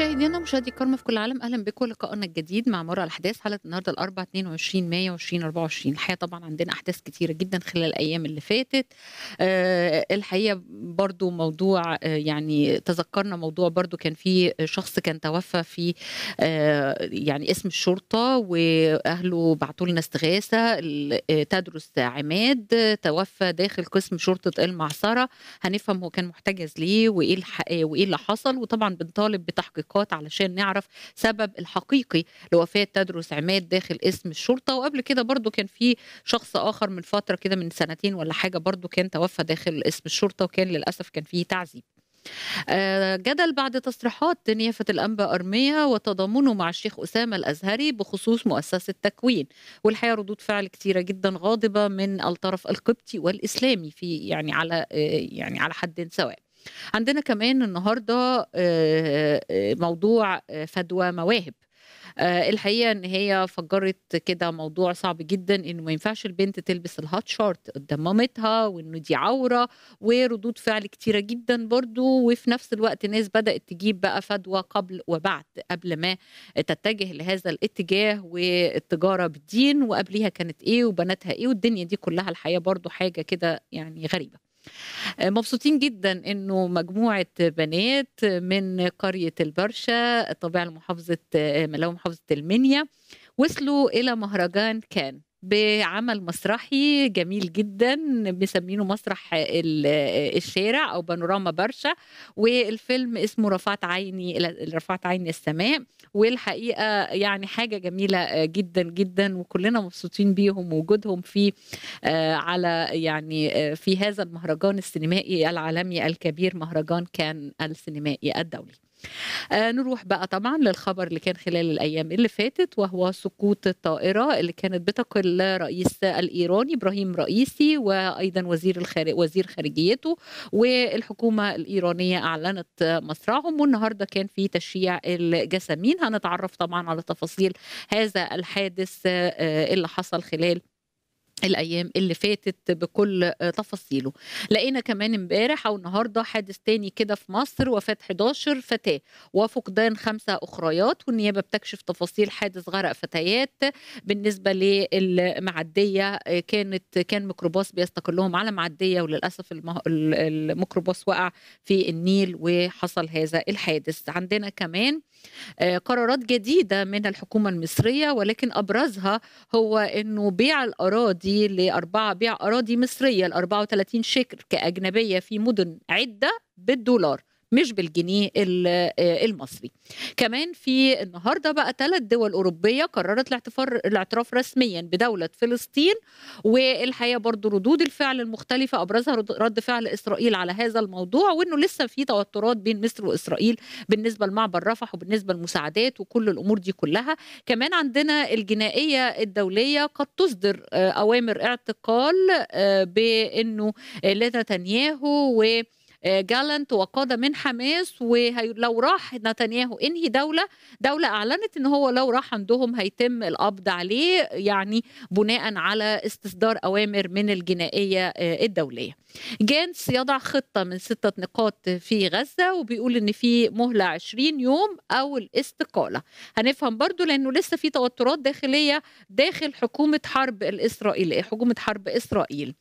Шейдин. مشاهدي كرمه في كل العالم اهلا بكم لقائنا الجديد مع مرة الاحداث حلقه النهارده الاربعاء 22 مايو 2024 الحقيقه طبعا عندنا احداث كتيره جدا خلال الايام اللي فاتت أه الحقيقه برضو موضوع أه يعني تذكرنا موضوع برضو كان في شخص كان توفى في أه يعني اسم الشرطه واهله بعتوا لنا استغاثه آه، تدرس عماد توفى داخل قسم شرطه المعصره هنفهم هو كان محتجز ليه وايه وايه اللي حصل وطبعا بنطالب بتحقيقات على عشان نعرف سبب الحقيقي لوفاه تدرس عماد داخل اسم الشرطه وقبل كده برضو كان في شخص اخر من فتره كده من سنتين ولا حاجه برضو كان توفى داخل اسم الشرطه وكان للاسف كان فيه تعذيب آه، جدل بعد تصريحات نيافة الأنبا أرمية وتضامنه مع الشيخ أسامة الأزهري بخصوص مؤسسة تكوين والحقيقة ردود فعل كثيرة جدا غاضبة من الطرف القبطي والإسلامي في يعني على آه، يعني على حد سواء عندنا كمان النهارده آه، آه، موضوع آه، فدوى مواهب الحقيقه ان هي فجرت كده موضوع صعب جدا انه ما ينفعش البنت تلبس الهات شورت قدام مامتها وانه دي عوره وردود فعل كتيره جدا برضو وفي نفس الوقت ناس بدات تجيب بقى فدوى قبل وبعد قبل ما تتجه لهذا الاتجاه والتجاره بالدين وقبليها كانت ايه وبناتها ايه والدنيا دي كلها الحقيقه برضو حاجه كده يعني غريبه آه، مبسوطين جدا انه مجموعه بنات من قريه البرشه طبعا محافظه آه، لو محافظه المنيا وصلوا الى مهرجان كان بعمل مسرحي جميل جدا مسمينه مسرح الشارع او بانوراما برشا والفيلم اسمه رفعت عيني رفعت عيني السماء والحقيقه يعني حاجه جميله جدا جدا وكلنا مبسوطين بيهم ووجودهم في آه، على يعني آه، في هذا المهرجان السينمائي العالمي الكبير مهرجان كان السينمائي الدولي آه نروح بقى طبعا للخبر اللي كان خلال الايام اللي فاتت وهو سقوط الطائره اللي كانت بتقل رئيس الايراني ابراهيم رئيسي وايضا وزير الخارج وزير خارجيته والحكومه الايرانيه اعلنت مصرعهم والنهارده كان في تشييع الجسامين هنتعرف طبعا على تفاصيل هذا الحادث آه، اللي حصل خلال الايام اللي فاتت بكل تفاصيله لقينا كمان امبارح او النهارده حادث تاني كده في مصر وفاه 11 فتاه وفقدان خمسه اخريات والنيابه بتكشف تفاصيل حادث غرق فتيات بالنسبه للمعديه كانت كان ميكروباص بيستقلهم على معديه وللاسف الميكروباص وقع في النيل وحصل هذا الحادث عندنا كمان آه، قرارات جديده من الحكومه المصريه ولكن ابرزها هو انه بيع الاراضي تدي لأربعة بيع أراضي مصرية ل 34 شكر كاجنبيه في مدن عدة بالدولار مش بالجنيه آه، المصري كمان في النهارده بقى ثلاث دول اوروبيه قررت الاعتراف رسميا بدوله فلسطين والحقيقه برضو ردود الفعل المختلفه ابرزها رد فعل اسرائيل على هذا الموضوع وانه لسه في توترات بين مصر واسرائيل بالنسبه لمعبر رفح وبالنسبه للمساعدات وكل الامور دي كلها كمان عندنا الجنائيه الدوليه قد تصدر آه، اوامر اعتقال آه، بانه لنتنياهو و آه، جالنت وقاده من حماس ولو راح نتنياهو انهي دوله دوله اعلنت ان هو لو راح عندهم هيتم القبض عليه يعني بناء على استصدار اوامر من الجنائيه آه، الدوليه. جانس يضع خطه من سته نقاط في غزه وبيقول ان في مهله 20 يوم او الاستقاله. هنفهم برضو لانه لسه في توترات داخليه داخل حكومه حرب الاسرائيليه، حكومه حرب اسرائيل.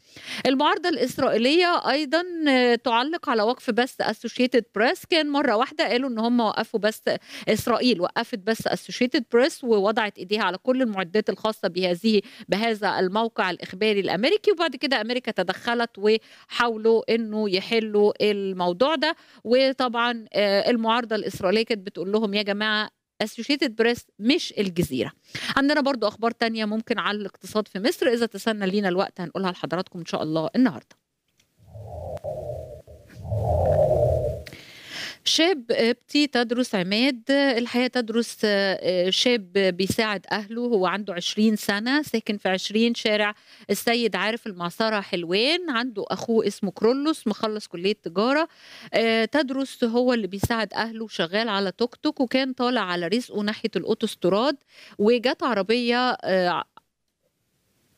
المعارضه الاسرائيليه ايضا آه، تعلق على وقف بس اسوشيتد بريس كان مره واحده قالوا ان هم وقفوا بس اسرائيل وقفت بس اسوشيتد بريس ووضعت ايديها على كل المعدات الخاصه بهذه بهذا الموقع الاخباري الامريكي وبعد كده امريكا تدخلت وحاولوا انه يحلوا الموضوع ده وطبعا آه، المعارضه الاسرائيليه كانت بتقول لهم يا جماعه اسوشيتد بريس مش الجزيره عندنا برضو اخبار تانية ممكن على الاقتصاد في مصر اذا تسنى لينا الوقت هنقولها لحضراتكم ان شاء الله النهارده شاب ابتي تدرس عماد الحياة تدرس آه، شاب بيساعد أهله هو عنده عشرين سنة ساكن في عشرين شارع السيد عارف المعصرة حلوان عنده أخوه اسمه كرولوس مخلص كلية تجارة آه، تدرس هو اللي بيساعد أهله شغال على توك توك وكان طالع على رزقه ناحية الأوتوستراد وجت عربية آه،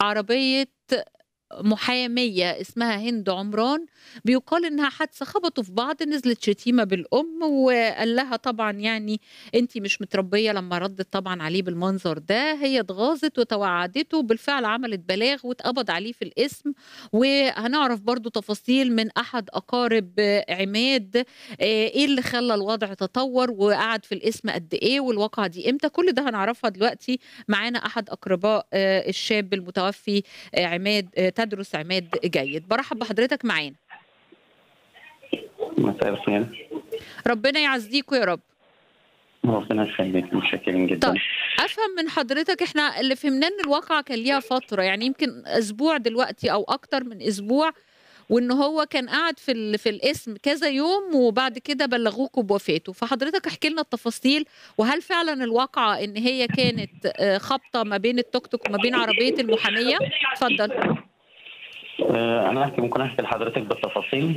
عربية محامية اسمها هند عمران بيقال انها حادثة خبطوا في بعض نزلت شتيمة بالام وقال لها طبعا يعني انت مش متربية لما ردت طبعا عليه بالمنظر ده هي اتغاظت وتوعدته وبالفعل عملت بلاغ واتقبض عليه في الاسم وهنعرف برضو تفاصيل من احد اقارب عماد آه، ايه اللي خلى الوضع تطور وقعد في الاسم قد ايه والواقعة دي امتى كل ده هنعرفها دلوقتي معانا احد اقرباء آه، الشاب المتوفي آه، عماد تدرس عماد جيد برحب بحضرتك معانا مساء الخير ربنا يعزيكوا يا رب ربنا يخليك متشكرين جدا طيب افهم من حضرتك احنا اللي فهمناه ان الواقعه كان ليها فتره يعني يمكن اسبوع دلوقتي او اكتر من اسبوع وان هو كان قاعد في ال... في القسم كذا يوم وبعد كده بلغوكوا بوفاته فحضرتك احكي لنا التفاصيل وهل فعلا الواقعه ان هي كانت آه، خبطه ما بين التوك توك وما بين عربيه المحاميه اتفضل آه، انا احكي ممكن احكي لحضرتك بالتفاصيل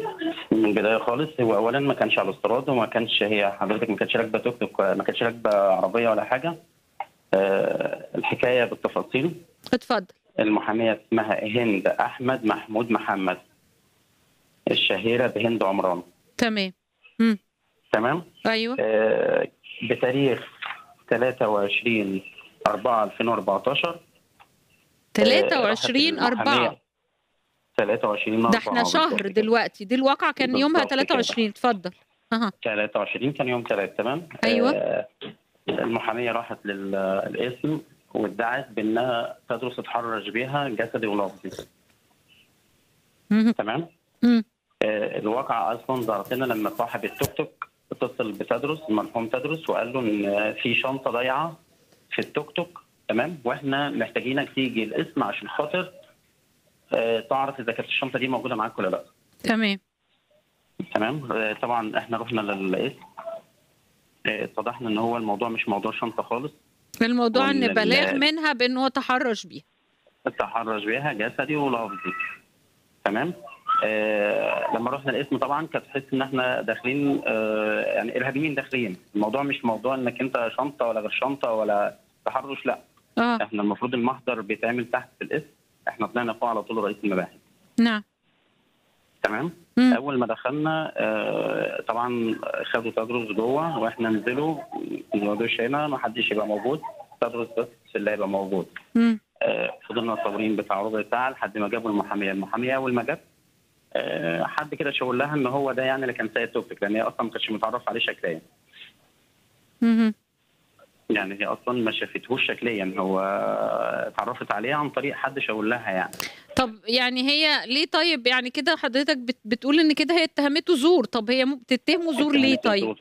من البدايه خالص هو اولا ما كانش على الاستراد وما كانش هي حضرتك ما كانتش راكبه توك توك ما كانتش راكبه عربيه ولا حاجه آه، الحكايه بالتفاصيل اتفضل المحاميه اسمها هند احمد محمود محمد الشهيره بهند عمران تمام مم. تمام ايوه آه بتاريخ 23 4 2014 23 4 23 ده احنا شهر دلوقتي دي الواقعه كان يومها 23 اتفضل اها 23 كان يوم 3 تمام ايوه آه المحاميه راحت للقسم وادعت بانها تدرس تحرش بيها جسدي ولفظي تمام آه الواقعه اصلا ظهرت لنا لما صاحب التوك توك اتصل بتدرس المرحوم تدرس وقال له ان في شنطه ضايعه في التوك توك تمام واحنا محتاجينك تيجي القسم عشان خاطر آه، تعرف اذا كانت الشنطه دي موجوده معاك ولا لا تمام تمام آه، طبعا احنا رحنا للقسم إيه؟ آه، اتضحنا ان هو الموضوع مش موضوع شنطه خالص الموضوع ان بلاغ منها بان هو تحرش بيها تحرش بيها جسدي ولفظي تمام آه لما رحنا القسم طبعا كانت تحس ان احنا داخلين آه يعني ارهابيين داخلين الموضوع مش موضوع انك انت شنطه ولا غير شنطه ولا تحرش لا آه. احنا المفروض المحضر بيتعمل تحت في القسم احنا طلعنا فوق على طول رئيس المباحث نعم تمام مم. اول ما دخلنا آه طبعا خدوا تدرس جوه واحنا نزلوا ما هنا ما حدش يبقى موجود تدرس بس اللي هيبقى موجود آه فضلنا صابرين بتاع ربع ساعه لحد ما جابوا المحاميه المحاميه اول ما جت آه حد كده شاور لها ان هو ده يعني اللي كان سايق توبك لان هي اصلا ما كانتش متعرف عليه شكليا يعني هي اصلا ما شافتهوش شكليا هو اتعرفت عليه عن طريق حد شاور لها يعني طب يعني هي ليه طيب يعني كده حضرتك بتقول ان كده هي اتهمته زور طب هي بتتهمه زور ليه طيب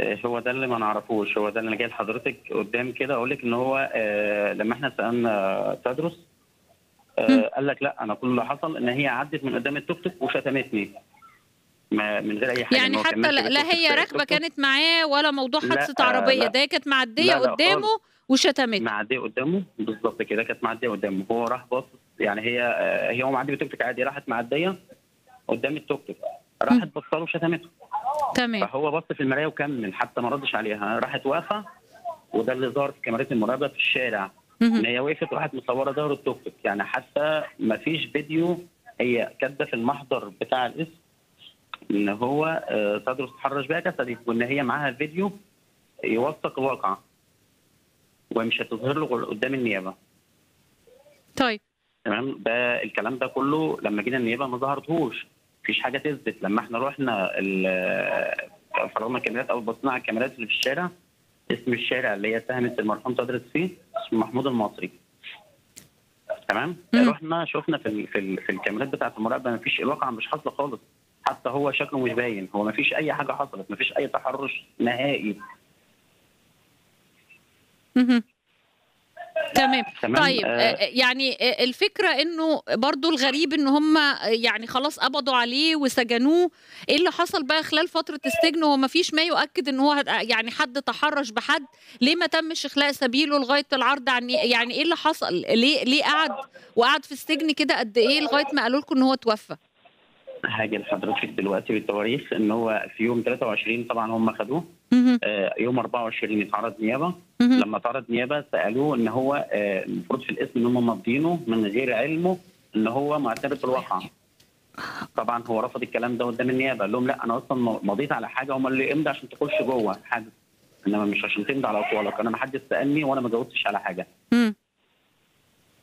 آه، هو ده اللي ما نعرفوش هو ده اللي جاي لحضرتك قدام كده اقول لك ان هو آه، لما احنا سالنا تدرس آه، قال لك لا انا كل اللي حصل ان هي عدت من قدام التوك توك وشتمتني ما من غير اي حاجه يعني حتى لا, لا هي راكبه كانت معاه ولا موضوع حادثه عربيه ده كانت معديه قدامه وشتمته معديه قدامه بالظبط كده كانت معديه قدامه هو راح باصص يعني هي آه، هي هو معدي بالتوك توك عادي راحت معديه قدام التوك توك راحت بصله وشتمته تمام فهو بص في المرايه وكمل حتى ما ردش عليها راحت واقفه وده اللي ظهر في كاميرات المراقبه في الشارع ان هي وقفت وراحت مصوره ظهر التوك توك يعني حتى ما فيش فيديو هي كاتبه في المحضر بتاع الاسم ان هو آه، تدرس تحرش بها جسدي وان هي معاها فيديو يوثق الواقع ومش هتظهر له قدام النيابه طيب تمام ده الكلام ده كله لما جينا النيابه ما ظهرتهوش مفيش حاجه تثبت لما احنا رحنا آه، فرغنا الكاميرات او بصينا على الكاميرات اللي في الشارع اسم الشارع اللي هي اتهمت المرحوم تدرس فيه اسمه محمود المصري تمام رحنا شفنا في في, الكاميرات بتاعت المراقبه مفيش الواقعه مش حاصله خالص حتى هو شكله مش باين هو ما فيش اي حاجه حصلت ما فيش اي تحرش نهائي تمام. تمام طيب آه, آه، يعني آه، الفكره انه برضو الغريب ان هم يعني خلاص قبضوا عليه وسجنوه ايه اللي حصل بقى خلال فتره السجن وما فيش ما يؤكد ان هو يعني حد تحرش بحد ليه ما تمش اخلاء سبيله لغايه العرض عن يعني ايه اللي حصل ليه ليه قعد وقعد في السجن كده قد ايه لغايه ما قالوا لكم ان هو توفى هاجي لحضرتك دلوقتي بالتواريخ ان هو في يوم 23 طبعا هم خدوه آه يوم 24 اتعرض نيابه لما اتعرض نيابه سالوه ان هو آه، المفروض آه في الاسم ان هم ماضينه من غير علمه ان هو معترف بالواقع طبعا هو رفض الكلام ده قدام النيابه قال لهم لا انا اصلا مضيت على حاجه هم اللي امضي عشان تخش جوه حاجه انما مش عشان تمضي على اطوالك انا ما حدش سالني وانا ما جاوبتش على حاجه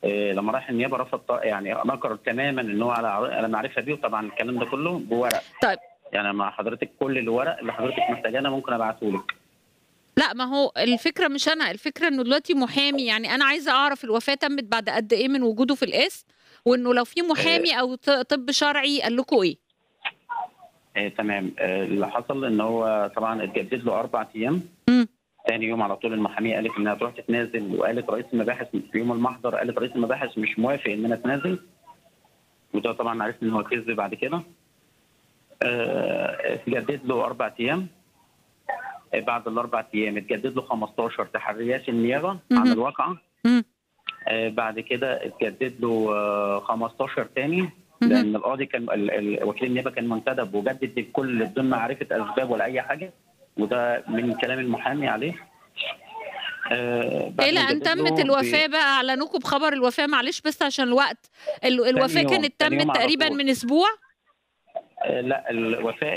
آه، لما راح النيابه رفض يعني نكر تماما ان هو على على معرفه بيه وطبعا الكلام ده كله بورق طيب يعني مع حضرتك كل الورق اللي حضرتك محتاجاه انا ممكن ابعته لك لا ما هو الفكره مش انا الفكره انه دلوقتي محامي يعني انا عايزه اعرف الوفاه تمت بعد قد ايه من وجوده في القسم وانه لو في محامي او طب شرعي قال لكم ايه آه تمام آه اللي حصل ان هو طبعا اتجدد له اربع ايام ثاني يوم على طول المحاميه قالت انها تروح تتنازل وقالت رئيس المباحث في يوم المحضر قالت رئيس المباحث مش موافق ان انا اتنازل وده طبعا عرفت ان هو كذب بعد كده آه، اتجدد له اربع ايام آه، بعد الاربع ايام اتجدد له 15 تحريات النيابه عن الواقعه آه، بعد كده اتجدد له 15 تاني لان القاضي كان وكيل النيابه كان منتدب وجدد الكل بدون معرفه اسباب ولا اي حاجه وده من كلام المحامي عليه آه الى إيه ان تمت الوفاه بقى اعلنوكم بخبر الوفاه معلش بس عشان الوقت الوفاه كانت تمت تقريبا من اسبوع آه لا الوفاه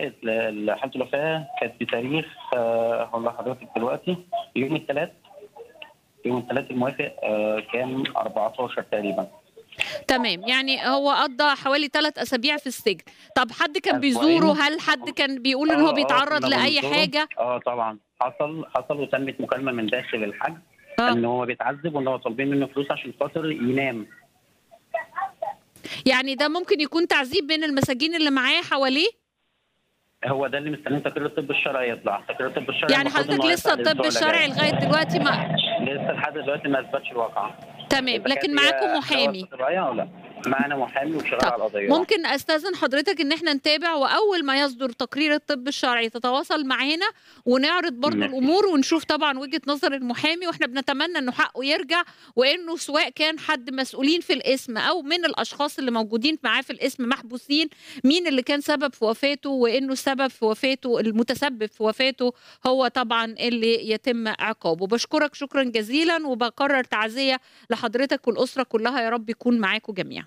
حاله الوفاه كانت بتاريخ هقول آه لحضرتك دلوقتي يوم الثلاث يوم الثلاث الموافق آه، كان 14 تقريبا تمام يعني هو قضى حوالي ثلاث اسابيع في السجن طب حد كان بيزوره هل حد آه. كان بيقول ان هو آه، آه، بيتعرض لاي حاجه اه طبعا حصل حصل وتمت مكالمه من داخل الحج ان هو بيتعذب وان هو طالبين منه فلوس عشان خاطر ينام يعني ده ممكن يكون تعذيب بين المساجين اللي معاه حواليه هو ده اللي مستنيين تقرير الطب الشرعي يطلع تقرير الطب الشرعي يعني حضرتك لسه الطب الشرعي لغايه دلوقتي ما لسه لحد دلوقتي ما اثبتش الواقعه تمام لكن معاكم محامي معنا محامي وشغال على القضيه ممكن استاذن حضرتك ان احنا نتابع واول ما يصدر تقرير الطب الشرعي تتواصل معانا ونعرض برضه الامور ونشوف طبعا وجهه نظر المحامي واحنا بنتمنى انه حقه يرجع وانه سواء كان حد مسؤولين في الاسم او من الاشخاص اللي موجودين معاه في الاسم محبوسين مين اللي كان سبب في وفاته وانه السبب في وفاته المتسبب في وفاته هو طبعا اللي يتم عقابه بشكرك شكرا جزيلا وبقرر تعزيه لحضرتك والاسره كلها يا رب يكون معاكم جميعا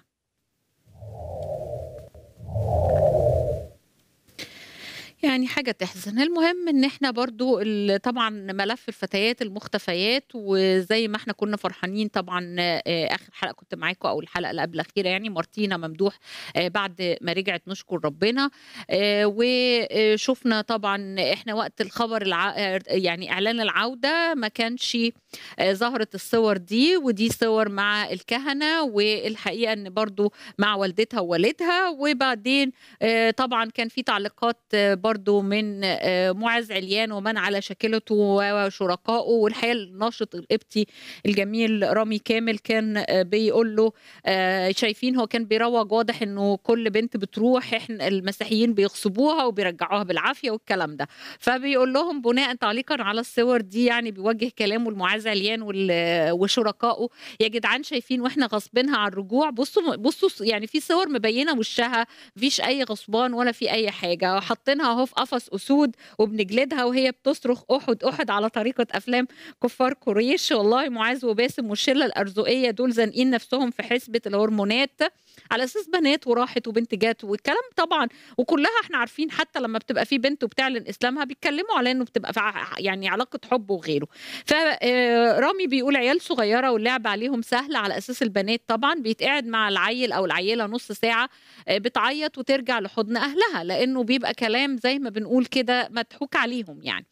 you يعني حاجة تحزن المهم ان احنا برضو طبعا ملف الفتيات المختفيات وزي ما احنا كنا فرحانين طبعا آه، اخر حلقة كنت معاكم او الحلقة اللي قبل الاخيرة يعني مارتينا ممدوح آه، بعد ما رجعت نشكر ربنا آه، وشفنا طبعا احنا وقت الخبر الع... يعني اعلان العودة ما كانش ظهرت الصور دي ودي صور مع الكهنة والحقيقة ان برضو مع والدتها ووالدها وبعدين طبعا كان في تعليقات برضو برضو من آه، معز عليان ومن على شاكلته وشركائه والحقيقه الناشط القبطي الجميل رامي كامل كان آه، بيقول له آه، شايفين هو كان بيروج واضح انه كل بنت بتروح احنا المسيحيين بيغصبوها وبيرجعوها بالعافيه والكلام ده فبيقول لهم بناء تعليقا على الصور دي يعني بيوجه كلامه لمعاذ عليان وشركائه يا جدعان شايفين واحنا غصبينها على الرجوع بصوا بصوا يعني في صور مبينه وشها مفيش اي غصبان ولا في اي حاجه حاطينها اهو هو في قفص اسود وبنجلدها وهي بتصرخ احد احد على طريقه افلام كفار قريش والله معاذ وباسم والشله الارزقيه دول زانقين نفسهم في حسبه الهرمونات على اساس بنات وراحت وبنت جات والكلام طبعا وكلها احنا عارفين حتى لما بتبقى في بنت وبتعلن اسلامها بيتكلموا على انه بتبقى يعني علاقه حب وغيره فرامي آه، بيقول عيال صغيره واللعب عليهم سهل على اساس البنات طبعا بيتقعد مع العيل او العيله نص ساعه آه، بتعيط وترجع لحضن اهلها لانه بيبقى كلام زي زي ما بنقول كده مضحوك عليهم يعني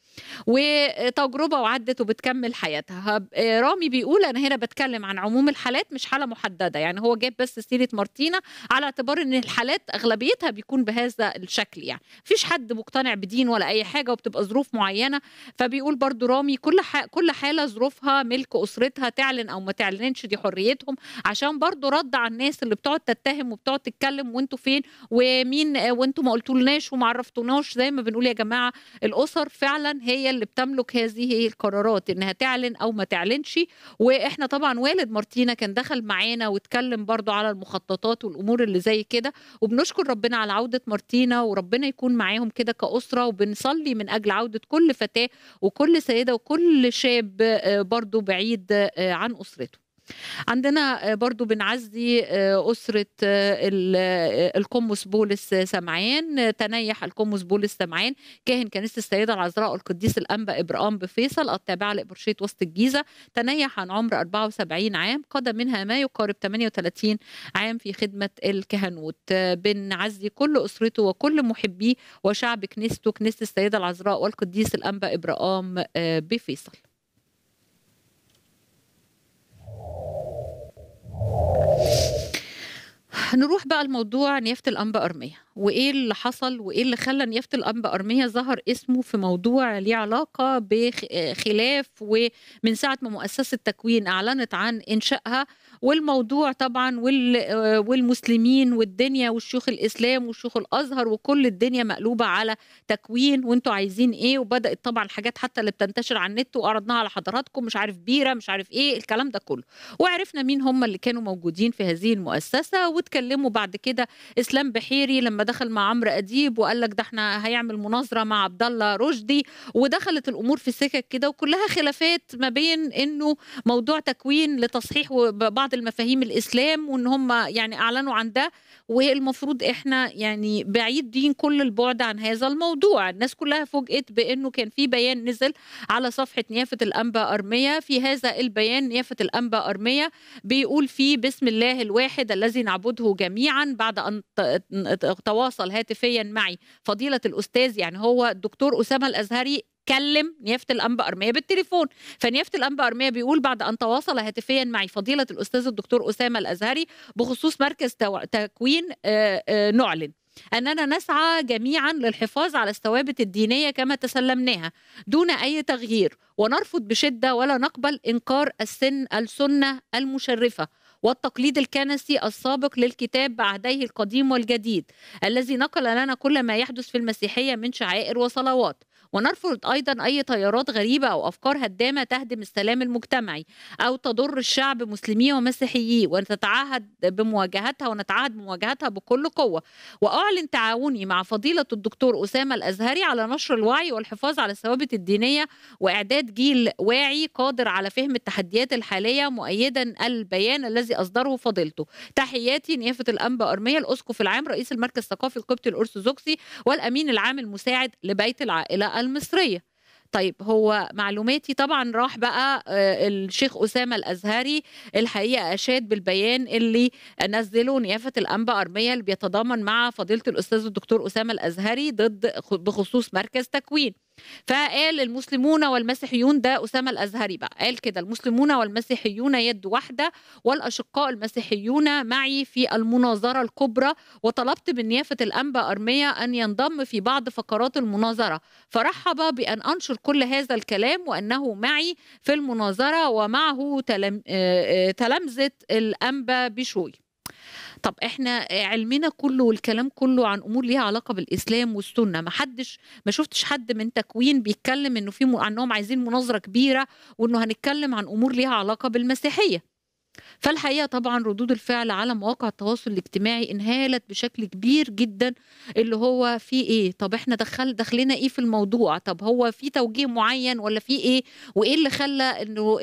وتجربه وعدت وبتكمل حياتها آه، رامي بيقول انا هنا بتكلم عن عموم الحالات مش حاله محدده يعني هو جاب بس سيره مارتينا على اعتبار ان الحالات اغلبيتها بيكون بهذا الشكل يعني مفيش حد مقتنع بدين ولا اي حاجه وبتبقى ظروف معينه فبيقول برضو رامي كل كل حاله ظروفها ملك اسرتها تعلن او ما تعلنش دي حريتهم عشان برضو رد على الناس اللي بتقعد تتهم وبتقعد تتكلم وانتوا فين ومين آه، وانتوا ما قلتولناش وما عرفتوناش زي ما بنقول يا جماعه الاسر فعلا هي اللي بتملك هذه القرارات انها تعلن او ما تعلنش واحنا طبعا والد مارتينا كان دخل معانا واتكلم برضو على المخططات والامور اللي زي كده وبنشكر ربنا على عوده مارتينا وربنا يكون معاهم كده كاسره وبنصلي من اجل عوده كل فتاه وكل سيده وكل شاب آه، برضو بعيد آه، عن اسرته عندنا آه، برضو بنعزي آه، أسرة آه، القمص بولس سمعان تنيح القمص بولس سمعان كاهن كنيسة السيدة العذراء القديس الأنبا إبرام بفيصل التابعة لإبرشية وسط الجيزة تنيح عن عمر 74 عام قضى منها ما يقارب 38 عام في خدمة الكهنوت بنعزي كل أسرته وكل محبيه وشعب كنيسته كنيسة السيدة العذراء والقديس الأنبا إبرام بفيصل نروح بقى لموضوع نيافه الانبا ارميه وايه اللي حصل وايه اللي خلى نيافه الانبا ارميه ظهر اسمه في موضوع ليه علاقه بخلاف آه، ومن ساعه ما مؤسسه تكوين اعلنت عن انشائها والموضوع طبعا آه، والمسلمين والدنيا والشيوخ الاسلام وشيوخ الازهر وكل الدنيا مقلوبه على تكوين وانتوا عايزين ايه وبدات طبعا الحاجات حتى اللي بتنتشر على النت وعرضناها على حضراتكم مش عارف بيره مش عارف ايه الكلام ده كله وعرفنا مين هم اللي كانوا موجودين في هذه المؤسسه واتكلموا بعد كده اسلام بحيري لما دخل مع عمرو اديب وقال لك ده احنا هيعمل مناظره مع عبد الله رشدي ودخلت الامور في سكك كده وكلها خلافات ما بين انه موضوع تكوين لتصحيح بعض بعض المفاهيم الاسلام وان هم يعني اعلنوا عن ده والمفروض احنا يعني بعيدين كل البعد عن هذا الموضوع الناس كلها فوجئت بانه كان في بيان نزل على صفحه نيافه الانباء ارميه في هذا البيان نيافه الانباء ارميه بيقول فيه بسم الله الواحد الذي نعبده جميعا بعد ان تواصل هاتفيا معي فضيله الاستاذ يعني هو الدكتور اسامه الازهري كلم نيافه الانباء ارميه بالتليفون فنيافه الانباء ارميه بيقول بعد ان تواصل هاتفيا معي فضيله الاستاذ الدكتور اسامه الازهري بخصوص مركز تكوين آه، آه، نعلن أننا نسعى جميعا للحفاظ على الثوابت الدينية كما تسلمناها دون أي تغيير ونرفض بشدة ولا نقبل إنكار السن السنة المشرفة والتقليد الكنسي السابق للكتاب بعهديه القديم والجديد الذي نقل لنا كل ما يحدث في المسيحية من شعائر وصلوات ونرفض أيضا أي تيارات غريبة أو أفكار هدامة تهدم السلام المجتمعي أو تضر الشعب مسلميه ومسيحي ونتعهد بمواجهتها ونتعهد بمواجهتها بكل قوة وأعلن تعاوني مع فضيلة الدكتور أسامة الأزهري على نشر الوعي والحفاظ على الثوابت الدينية وإعداد جيل واعي قادر على فهم التحديات الحالية مؤيدا البيان الذي أصدره فضيلته تحياتي نيافة الأنبا أرمية الأسقف العام رئيس المركز الثقافي القبطي الأرثوذكسي والأمين العام المساعد لبيت العائلة المصريه طيب هو معلوماتي طبعا راح بقى آه، الشيخ اسامه الازهري الحقيقه اشاد بالبيان اللي نزله نيافه الانبا ارميه اللي بيتضامن مع فضيله الاستاذ الدكتور اسامه الازهري ضد بخصوص مركز تكوين فقال المسلمون والمسيحيون ده أسامة الأزهري بقى قال كده المسلمون والمسيحيون يد واحدة والأشقاء المسيحيون معي في المناظرة الكبرى وطلبت من نيافة الأنبا أرميا أن ينضم في بعض فقرات المناظرة فرحب بأن أنشر كل هذا الكلام وأنه معي في المناظرة ومعه تلمزة آه، آه، الأنبا بشوي طب احنا علمنا كله والكلام كله عن امور ليها علاقه بالاسلام والسنه ما حدش ما شفتش حد من تكوين بيتكلم انه في م... انهم عايزين مناظره كبيره وانه هنتكلم عن امور ليها علاقه بالمسيحيه فالحقيقه طبعا ردود الفعل على مواقع التواصل الاجتماعي انهالت بشكل كبير جدا اللي هو في ايه طب احنا دخل دخلنا ايه في الموضوع طب هو في توجيه معين ولا في ايه وايه اللي خلى انه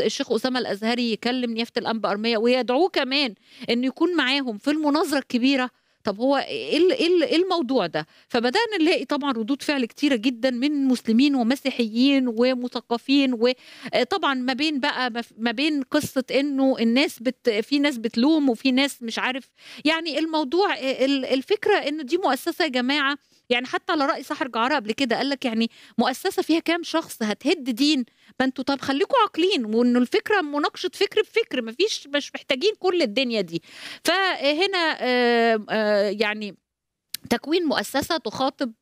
الشيخ اسامه الازهري يكلم نيافه الانبا ارميه ويدعوه كمان انه يكون معاهم في المناظره الكبيره طب هو إيه, إيه, ايه الموضوع ده فبدانا نلاقي طبعا ردود فعل كتيره جدا من مسلمين ومسيحيين ومثقفين وطبعا آه، ما بين بقى ما بين قصه انه الناس بت في ناس بتلوم وفي ناس مش عارف يعني الموضوع آه، الفكره ان دي مؤسسه يا جماعه يعني حتى على راي صاحب جعاره قبل كده قال لك يعني مؤسسه فيها كام شخص هتهد دين ما انتوا طب خليكم عاقلين وانه الفكره مناقشه فكر بفكر ما فيش مش محتاجين كل الدنيا دي فهنا آه، آه، يعني تكوين مؤسسه تخاطب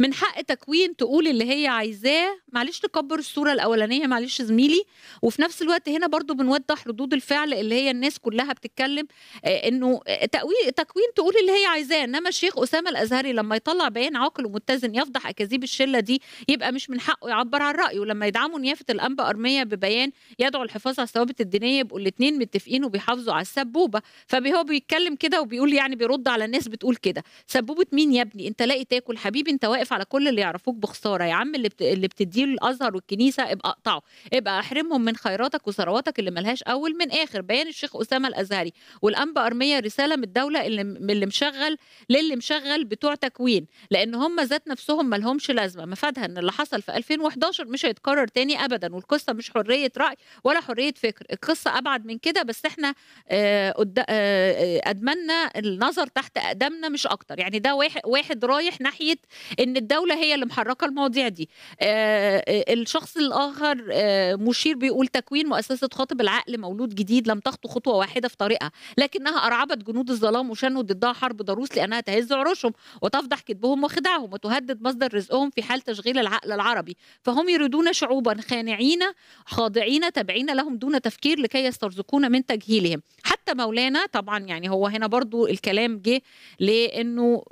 من حق تكوين تقول اللي هي عايزاه معلش نكبر الصوره الاولانيه معلش زميلي وفي نفس الوقت هنا برضو بنوضح ردود الفعل اللي هي الناس كلها بتتكلم آه، انه آه، تكوين تكوين تقول اللي هي عايزاه انما الشيخ اسامه الازهري لما يطلع بيان عاقل ومتزن يفضح اكاذيب الشله دي يبقى مش من حقه يعبر عن رايه ولما يدعموا نيافه الانبا ارميه ببيان يدعو الحفاظ على الثوابت الدينيه يبقوا الاثنين متفقين وبيحافظوا على السبوبه فهو بيتكلم كده وبيقول يعني بيرد على الناس بتقول كده سبوبه مين يا ابني انت لاقي تاكل حبيبي انت انت واقف على كل اللي يعرفوك بخساره يا عم اللي بت... اللي بتديه الازهر والكنيسه ابقى اقطعه ابقى احرمهم من خيراتك وثرواتك اللي ملهاش اول من اخر بيان الشيخ اسامه الازهري والانبا ارميه رساله من الدوله اللي اللي مشغل للي مشغل بتوع تكوين لان هم ذات نفسهم ملهمش لازمه مفادها ان اللي حصل في 2011 مش هيتكرر تاني ابدا والقصه مش حريه راي ولا حريه فكر القصه ابعد من كده بس احنا آه، آه، آه، ادمنا النظر تحت اقدامنا مش اكتر يعني ده واحد رايح ناحيه ان الدوله هي اللي محركه المواضيع دي آه، آه، الشخص الاخر آه، مشير بيقول تكوين مؤسسه خاطب العقل مولود جديد لم تخطو خطوه واحده في طريقها لكنها ارعبت جنود الظلام وشنوا ضدها حرب ضروس لانها تهز عروشهم وتفضح كذبهم وخداعهم وتهدد مصدر رزقهم في حال تشغيل العقل العربي فهم يريدون شعوبا خانعين خاضعين تابعين لهم دون تفكير لكي يسترزقون من تجهيلهم حتى مولانا طبعا يعني هو هنا برضو الكلام جه لانه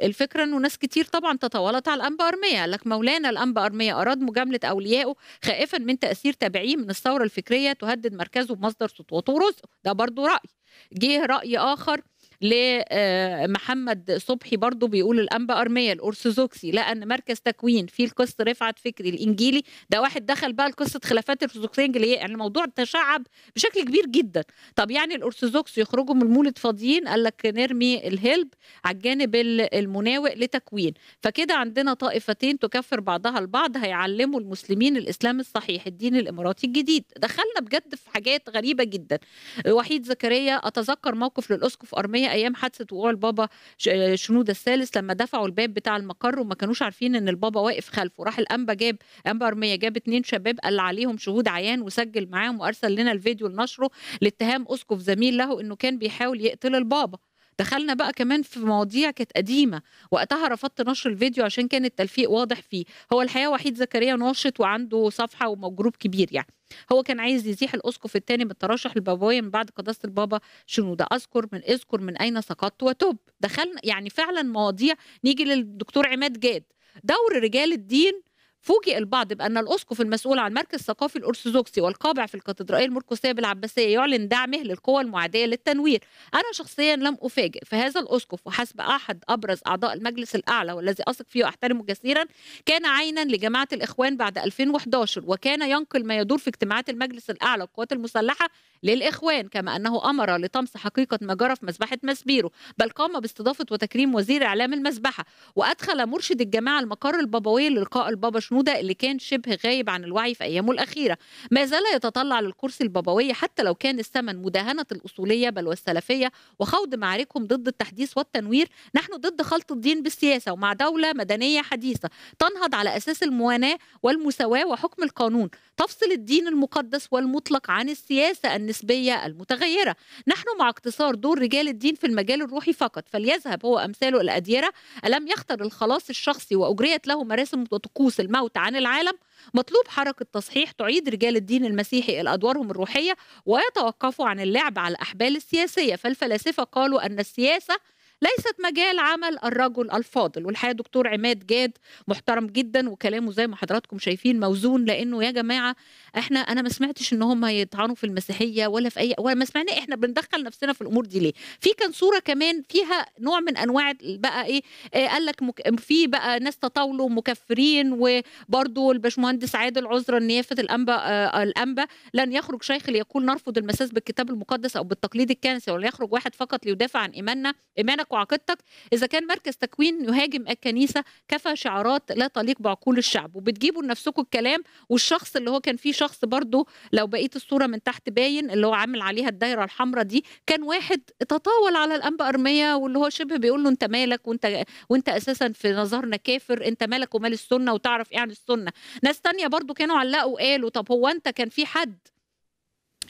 الفكره انه ناس كتير طبعا تطاولت على الأنبا أرمية قال لك مولانا الأنبا أرمية أراد مجاملة أوليائه خائفا من تأثير تابعيه من الثورة الفكرية تهدد مركزه بمصدر سطوته ورزقه ده برضه رأي جه رأي آخر لمحمد آه، صبحي برضو بيقول الانبا ارميه الارثوذكسي لان مركز تكوين فيه القس رفعت فكري الانجيلي ده واحد دخل بقى لقصه خلافات الارثوذكسيه الانجيليه يعني الموضوع تشعب بشكل كبير جدا طب يعني الارثوذكس يخرجوا من المولد فاضيين قال لك نرمي الهلب على الجانب المناوئ لتكوين فكده عندنا طائفتين تكفر بعضها البعض هيعلموا المسلمين الاسلام الصحيح الدين الاماراتي الجديد دخلنا بجد في حاجات غريبه جدا وحيد زكريا اتذكر موقف للاسقف ارميه ايام حادثه وقوع البابا آه، شنوده الثالث لما دفعوا الباب بتاع المقر وما كانوش عارفين ان البابا واقف خلفه راح الانبا جاب انبا ارميه جاب اتنين شباب قال عليهم شهود عيان وسجل معاهم وارسل لنا الفيديو لنشره لاتهام اسقف زميل له انه كان بيحاول يقتل البابا دخلنا بقى كمان في مواضيع كانت قديمه وقتها رفضت نشر الفيديو عشان كان التلفيق واضح فيه هو الحقيقه وحيد زكريا ناشط وعنده صفحه وجروب كبير يعني هو كان عايز يزيح الاسقف الثاني من الترشح البابويه من بعد قداسه البابا شنوده اذكر من اذكر من اين سقطت وتوب دخلنا يعني فعلا مواضيع نيجي للدكتور عماد جاد دور رجال الدين فوجئ البعض بأن الأسقف المسؤول عن مركز ثقافي الأرثوذكسي والقابع في الكاتدرائية المرقسية بالعباسية يعلن دعمه للقوى المعادية للتنوير أنا شخصيا لم أفاجئ فهذا الأسقف وحسب أحد أبرز أعضاء المجلس الأعلى والذي أثق فيه وأحترمه كثيرا كان عينا لجماعة الإخوان بعد 2011 وكان ينقل ما يدور في اجتماعات المجلس الأعلى القوات المسلحة للإخوان كما أنه أمر لطمس حقيقة ما جرى في مذبحة مسبيرو بل قام باستضافة وتكريم وزير إعلام المذبحة وأدخل مرشد الجماعة المقر البابوي للقاء البابا حشمودة اللي كان شبه غايب عن الوعي في أيامه الأخيرة ما زال يتطلع للكرسي البابوية حتى لو كان الثمن مداهنة الأصولية بل والسلفية وخوض معاركهم ضد التحديث والتنوير نحن ضد خلط الدين بالسياسة ومع دولة مدنية حديثة تنهض على أساس المواناة والمساواة وحكم القانون تفصل الدين المقدس والمطلق عن السياسة النسبية المتغيرة نحن مع اقتصار دور رجال الدين في المجال الروحي فقط فليذهب هو أمثاله الأديرة ألم يختر الخلاص الشخصي وأجريت له مراسم وطقوس الموت الموت عن العالم مطلوب حركة تصحيح تعيد رجال الدين المسيحي إلى أدوارهم الروحية ويتوقفوا عن اللعب على الأحبال السياسية فالفلاسفة قالوا أن السياسة ليست مجال عمل الرجل الفاضل والحقيقه دكتور عماد جاد محترم جدا وكلامه زي ما حضراتكم شايفين موزون لانه يا جماعه احنا انا ما سمعتش ان هم يطعنوا في المسيحيه ولا في اي ولا ما سمعنا احنا بندخل نفسنا في الامور دي ليه في كان صوره كمان فيها نوع من انواع بقى ايه, إيه قال لك مك... في بقى ناس تطاولوا مكفرين وبرده الباشمهندس عادل عذرا نيافه الانبا آه الانبا لن يخرج شيخ ليقول نرفض المساس بالكتاب المقدس او بالتقليد الكنسي يخرج واحد فقط ليدافع عن ايماننا ايمانك دينك وعقيدتك اذا كان مركز تكوين يهاجم الكنيسه كفى شعارات لا تليق بعقول الشعب وبتجيبوا لنفسكم الكلام والشخص اللي هو كان فيه شخص برضه لو بقيت الصوره من تحت باين اللي هو عامل عليها الدايره الحمراء دي كان واحد تطاول على الانبا ارميه واللي هو شبه بيقول له انت مالك وانت وانت اساسا في نظرنا كافر انت مالك ومال السنه وتعرف ايه عن السنه ناس تانية برضو كانوا علقوا قالوا طب هو انت كان في حد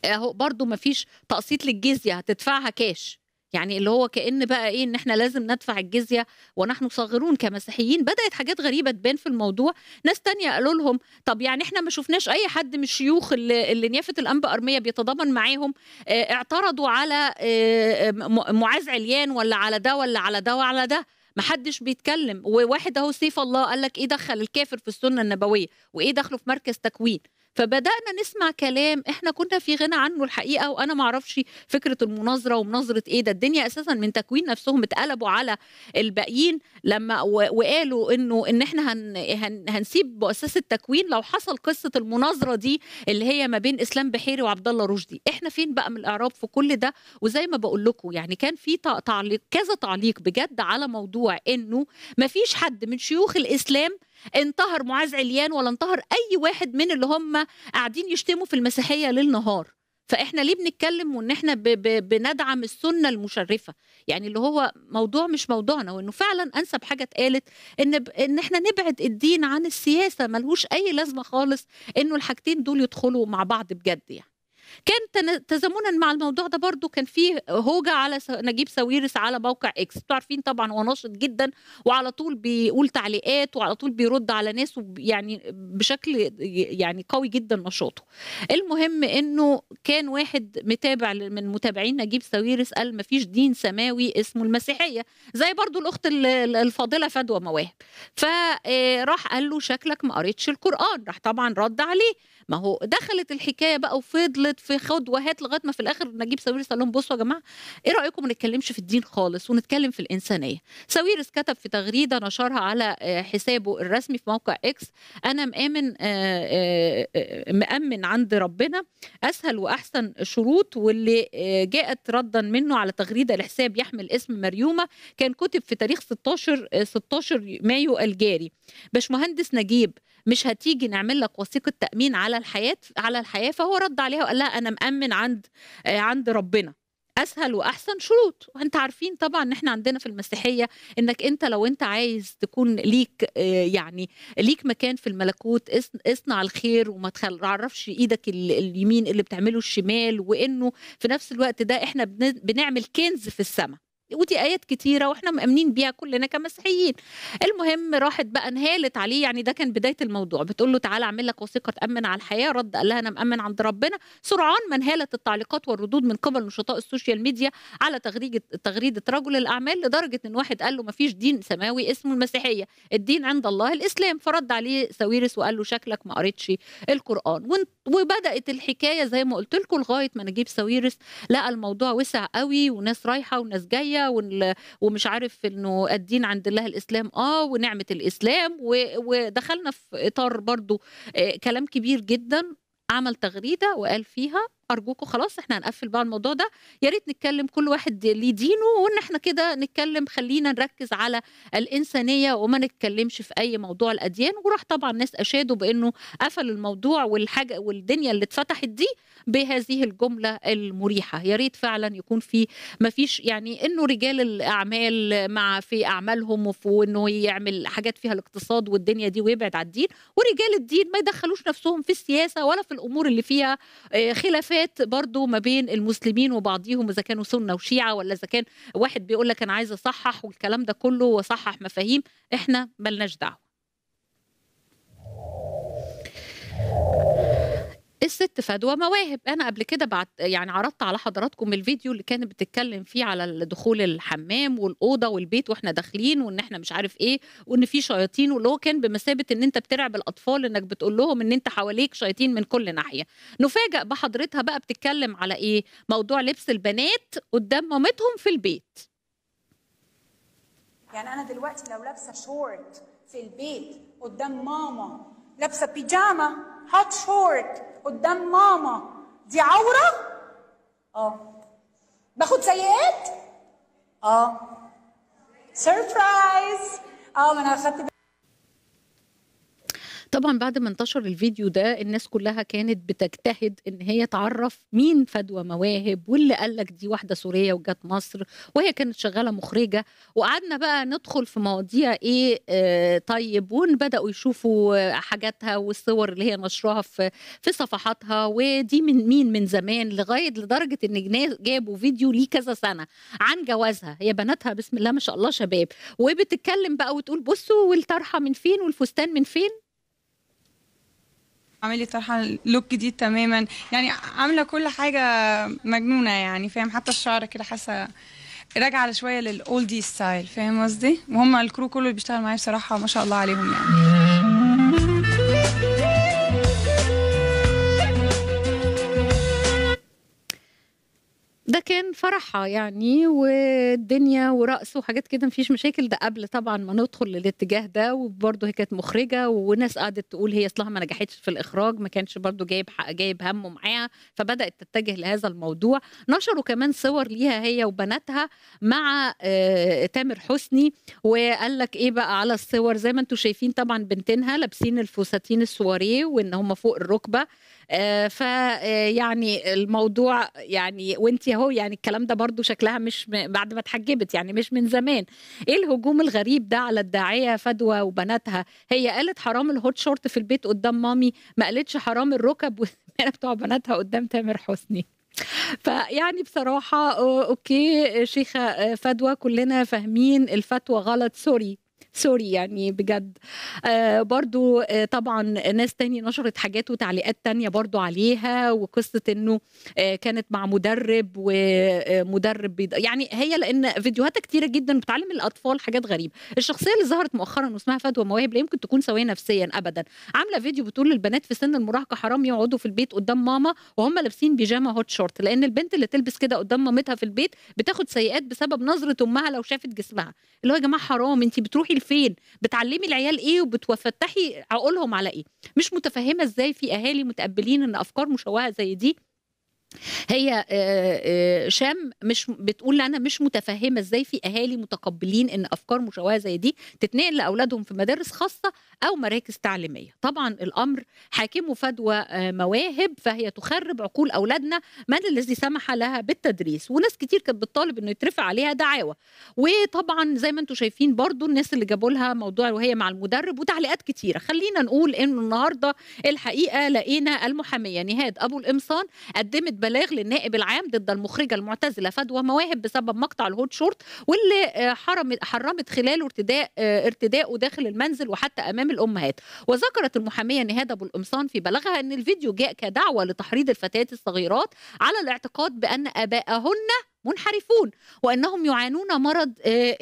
اهو آه، برضو مفيش تقسيط للجزيه هتدفعها كاش يعني اللي هو كأن بقى إيه إن إحنا لازم ندفع الجزية ونحن صاغرون كمسيحيين بدأت حاجات غريبة تبان في الموضوع ناس تانية قالوا لهم طب يعني إحنا ما شفناش أي حد من الشيوخ اللي, اللي نيافة الأنبا أرمية بيتضامن معاهم آه، اعترضوا على آه، معاذ عليان ولا على ده ولا على ده وعلى ده محدش بيتكلم وواحد اهو سيف الله قال لك ايه دخل الكافر في السنه النبويه وايه دخله في مركز تكوين فبدانا نسمع كلام احنا كنا في غنى عنه الحقيقه وانا ما اعرفش فكره المناظره ومناظره ايه ده الدنيا اساسا من تكوين نفسهم اتقلبوا على الباقيين لما وقالوا انه ان احنا هن هن هنسيب مؤسسه التكوين لو حصل قصه المناظره دي اللي هي ما بين اسلام بحيري وعبد الله رشدي احنا فين بقى من الاعراب في كل ده وزي ما بقول لكم يعني كان في تعليق كذا تعليق بجد على موضوع انه ما فيش حد من شيوخ الاسلام انتهر معاذ عليان ولا انتهر اي واحد من اللي هم قاعدين يشتموا في المسيحيه ليل نهار فاحنا ليه بنتكلم وان احنا ب ب بندعم السنه المشرفه يعني اللي هو موضوع مش موضوعنا وانه فعلا انسب حاجه اتقالت ان ان احنا نبعد الدين عن السياسه ملهوش اي لازمه خالص انه الحاجتين دول يدخلوا مع بعض بجد يعني كان تزامنا مع الموضوع ده برضو كان فيه هوجة على نجيب ساويرس على موقع اكس تعرفين طبعا هو ناشط جدا وعلى طول بيقول تعليقات وعلى طول بيرد على ناس يعني بشكل يعني قوي جدا نشاطه المهم انه كان واحد متابع من متابعين نجيب ساويرس قال مفيش دين سماوي اسمه المسيحية زي برضو الأخت الفاضلة فدوى مواهب فراح آه، قال له شكلك ما قريتش القرآن راح طبعا رد عليه ما هو دخلت الحكايه بقى وفضلت في خد وهات لغايه ما في الاخر نجيب ساويرس قال لهم بصوا يا جماعه ايه رايكم ما نتكلمش في الدين خالص ونتكلم في الانسانيه ساويرس كتب في تغريده نشرها على آه، حسابه الرسمي في موقع اكس انا مامن آه، آه، مامن عند ربنا اسهل واحسن شروط واللي جاءت ردا منه على تغريده لحساب يحمل اسم مريومه كان كتب في تاريخ 16 16 مايو الجاري باشمهندس نجيب مش هتيجي نعمل لك وثيقه تامين على الحياه على الحياه فهو رد عليها وقال لا انا مامن عند آه، عند ربنا اسهل واحسن شروط وانت عارفين طبعا ان احنا عندنا في المسيحيه انك انت لو انت عايز تكون ليك آه، يعني ليك مكان في الملكوت اصنع الخير وما تعرفش ايدك اليمين اللي بتعمله الشمال وانه في نفس الوقت ده احنا بنعمل كنز في السماء ودي ايات كتيره واحنا مامنين بيها كلنا كمسيحيين المهم راحت بقى انهالت عليه يعني ده كان بدايه الموضوع بتقول له تعالى اعمل لك وثيقه تامن على الحياه رد قال لها انا مامن عند ربنا سرعان ما انهالت التعليقات والردود من قبل نشطاء السوشيال ميديا على تغريده تغريده رجل الاعمال لدرجه ان واحد قال له ما فيش دين سماوي اسمه المسيحيه الدين عند الله الاسلام فرد عليه ساويرس وقال له شكلك ما قريتش القران وبدات الحكايه زي ما قلت لكم لغايه ما نجيب ساويرس لقى الموضوع وسع قوي وناس رايحه وناس جايه الدينيه ومش عارف انه الدين عند الله الاسلام اه ونعمه الاسلام ودخلنا في اطار برضو آه، كلام كبير جدا عمل تغريده وقال فيها ارجوكم خلاص احنا هنقفل بقى الموضوع ده يا ريت نتكلم كل واحد ليه دينه وان احنا كده نتكلم خلينا نركز على الانسانيه وما نتكلمش في اي موضوع الاديان وراح طبعا ناس اشادوا بانه قفل الموضوع والحاجه والدنيا اللي اتفتحت دي بهذه الجمله المريحه يا ريت فعلا يكون في ما فيش يعني انه رجال الاعمال مع في اعمالهم وانه يعمل حاجات فيها الاقتصاد والدنيا دي ويبعد عن الدين ورجال الدين ما يدخلوش نفسهم في السياسه ولا في الامور اللي فيها آه، خلافات خلافات برضو ما بين المسلمين وبعضهم اذا كانوا سنه وشيعه ولا اذا كان واحد بيقول لك انا عايز اصحح والكلام ده كله واصحح مفاهيم احنا ملناش دعوه الست فدوى مواهب انا قبل كده بعت يعني عرضت على حضراتكم الفيديو اللي كانت بتتكلم فيه على دخول الحمام والاوضه والبيت واحنا داخلين وان احنا مش عارف ايه وان في شياطين واللي هو كان بمثابه ان انت بترعب الاطفال انك بتقول لهم ان انت حواليك شياطين من كل ناحيه نفاجئ بحضرتها بقى بتتكلم على ايه موضوع لبس البنات قدام مامتهم في البيت يعني انا دلوقتي لو لابسه شورت في البيت قدام ماما لابسه بيجامه هات شورت قدام ماما دي عوره اه باخد سيئات اه سربرايز اه انا اخدت طبعا بعد ما انتشر الفيديو ده الناس كلها كانت بتجتهد ان هي تعرف مين فدوى مواهب واللي قال لك دي واحده سوريه وجت مصر وهي كانت شغاله مخرجه وقعدنا بقى ندخل في مواضيع ايه آه طيب وبداوا يشوفوا حاجاتها والصور اللي هي نشرها في في صفحاتها ودي من مين من زمان لغايه لدرجه ان جابوا فيديو ليه كذا سنه عن جوازها هي بناتها بسم الله ما شاء الله شباب وبتتكلم بقى وتقول بصوا والطرحه من فين والفستان من فين عامل لي طرحه لوك جديد تماما يعني عامله كل حاجه مجنونه يعني فاهم حتى الشعر كده حاسه راجعه شويه للاولدي ستايل فاهم قصدي وهم الكرو كله اللي بيشتغل معايا بصراحه ما شاء الله عليهم يعني ده كان فرحة يعني والدنيا ورقص وحاجات كده مفيش مشاكل ده قبل طبعا ما ندخل للاتجاه ده وبرضه هي كانت مخرجه وناس قعدت تقول هي اصلها ما نجحتش في الاخراج ما كانش برضه جايب حق جايب همه معاها فبدات تتجه لهذا الموضوع نشروا كمان صور ليها هي وبناتها مع آه تامر حسني وقال لك ايه بقى على الصور زي ما انتم شايفين طبعا بنتينها لابسين الفساتين السواريه وان هم فوق الركبه آه، فيعني آه، الموضوع يعني وانت اهو يعني الكلام ده برضو شكلها مش بعد ما اتحجبت يعني مش من زمان ايه الهجوم الغريب ده على الداعيه فدوى وبناتها هي قالت حرام الهوت شورت في البيت قدام مامي ما قالتش حرام الركب بتوع بناتها قدام تامر حسني فيعني بصراحة أوكي شيخة آه، فدوى كلنا فاهمين الفتوى غلط سوري سوري يعني بجد آه، برضو آه، طبعا ناس تاني نشرت حاجات وتعليقات تانية برضو عليها وقصة انه آه، كانت مع مدرب ومدرب بيض... يعني هي لان فيديوهاتها كتيرة جدا بتعلم الاطفال حاجات غريبة الشخصية اللي ظهرت مؤخرا واسمها فدوى مواهب لا يمكن تكون سوية نفسيا ابدا عاملة فيديو بتقول للبنات في سن المراهقة حرام يقعدوا في البيت قدام ماما وهم لابسين بيجامة هوت شورت لان البنت اللي تلبس كده قدام مامتها في البيت بتاخد سيئات بسبب نظرة امها لو شافت جسمها اللي هو يا جماعة حرام انت بتروحي فين بتعلمي العيال ايه وبتفتحي عقولهم على ايه مش متفهمه ازاي في اهالي متقبلين ان افكار مشوهه زي دي هي آه، آه، شام مش بتقول انا مش متفهمه ازاي في اهالي متقبلين ان افكار مشوهه زي دي تتنقل لاولادهم في مدارس خاصه او مراكز تعليميه طبعا الامر حاكمه فدوى آه، مواهب فهي تخرب عقول اولادنا من الذي سمح لها بالتدريس وناس كتير كانت بتطالب انه يترفع عليها دعاوى وطبعا زي ما انتم شايفين برضو الناس اللي جابوا لها موضوع وهي مع المدرب وتعليقات كتيره خلينا نقول انه النهارده الحقيقه لقينا المحاميه نهاد ابو القمصان قدمت بلاغ للنائب العام ضد المخرجه المعتزله فدوى مواهب بسبب مقطع الهوت شورت واللي آه، حرمت حرمت خلاله ارتداء آه، ارتداءه داخل المنزل وحتى امام الامهات وذكرت المحاميه نهاد ابو القمصان في بلاغها ان الفيديو جاء كدعوه لتحريض الفتيات الصغيرات على الاعتقاد بان ابائهن منحرفون وانهم يعانون مرض آه،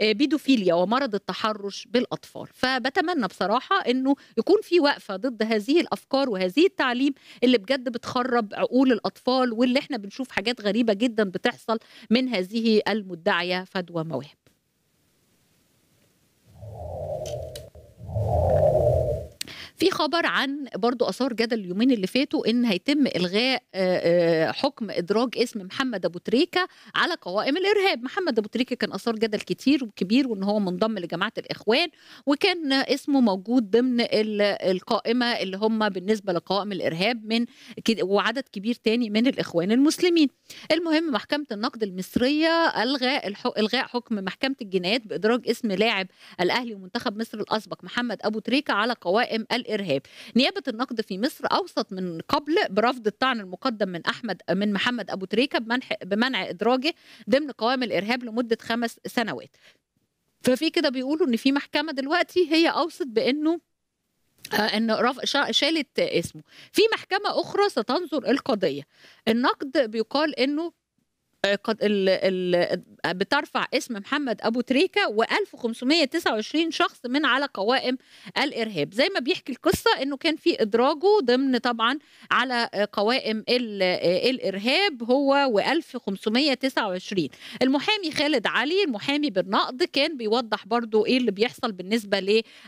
البيدوفيليا آه، ومرض التحرش بالاطفال فبتمنى بصراحه انه يكون في وقفه ضد هذه الافكار وهذه التعليم اللي بجد بتخرب عقول الاطفال واللي احنا بنشوف حاجات غريبه جدا بتحصل من هذه المدعيه فدوى مواهب في خبر عن برضو اثار جدل اليومين اللي فاتوا ان هيتم الغاء آه، آه، حكم ادراج اسم محمد ابو تريكه على قوائم الارهاب محمد ابو تريكه كان اثار جدل كتير وكبير وان هو منضم لجماعه الاخوان وكان اسمه موجود ضمن القائمه اللي هم بالنسبه لقوائم الارهاب من وعدد كبير تاني من الاخوان المسلمين المهم محكمه النقد المصريه الغاء الغاء حكم محكمه الجنايات بادراج اسم لاعب الاهلي ومنتخب مصر الاسبق محمد ابو تريكه على قوائم الارهاب الارهاب نيابه النقد في مصر اوصت من قبل برفض الطعن المقدم من احمد من محمد ابو تريكه بمنح بمنع ادراجه ضمن قوام الارهاب لمده خمس سنوات ففي كده بيقولوا ان في محكمه دلوقتي هي اوصت بانه آه، ان شالت اسمه في محكمه اخرى ستنظر القضيه النقد بيقال انه آه، آه، بترفع اسم محمد ابو تريكه و1529 شخص من على قوائم الارهاب زي ما بيحكي القصه انه كان في ادراجه ضمن طبعا على آه، قوائم الارهاب هو و1529 المحامي خالد علي المحامي بالنقد كان بيوضح برضو ايه اللي بيحصل بالنسبه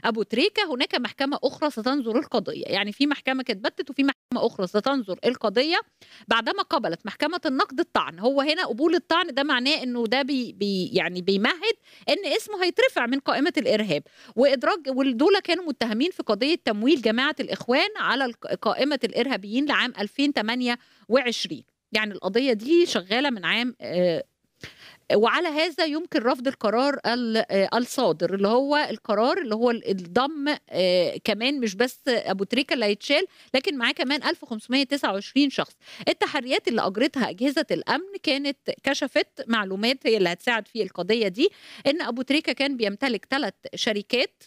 لابو تريكه هناك محكمه اخرى ستنظر القضيه يعني في محكمه كانت بتت وفي محكمه اخرى ستنظر القضيه بعدما قبلت محكمه النقد الطعن هو هنا معنى قبول الطعن ده معناه انه ده بي يعني بيمهد ان اسمه هيترفع من قائمه الارهاب وادراج والدولة كانوا متهمين في قضيه تمويل جماعه الاخوان على قائمه الارهابيين لعام 2028 يعني القضيه دي شغاله من عام آه، وعلى هذا يمكن رفض القرار آه، الصادر اللي هو القرار اللي هو الضم آه، كمان مش بس ابو تريكه اللي هيتشال لكن معاه كمان 1529 شخص التحريات اللي اجرتها اجهزه الامن كانت كشفت معلومات هي اللي هتساعد في القضيه دي ان ابو تريكه كان بيمتلك ثلاث شركات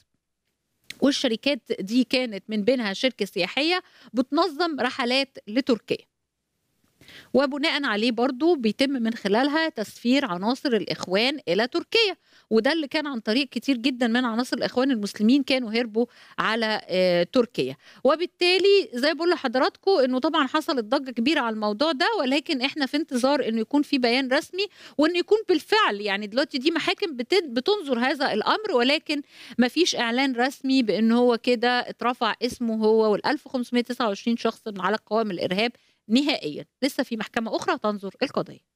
والشركات دي كانت من بينها شركه سياحيه بتنظم رحلات لتركيا وبناء عليه برضو بيتم من خلالها تسفير عناصر الإخوان إلى تركيا وده اللي كان عن طريق كتير جدا من عناصر الإخوان المسلمين كانوا هربوا على آه، تركيا وبالتالي زي بقول لحضراتكم انه طبعا حصلت ضجه كبيره على الموضوع ده ولكن احنا في انتظار انه يكون في بيان رسمي وانه يكون بالفعل يعني دلوقتي دي محاكم بتنظر هذا الامر ولكن ما فيش اعلان رسمي بأنه هو كده اترفع اسمه هو وال 1529 شخص على قوائم الارهاب نهائيا لسه في محكمة أخرى تنظر القضية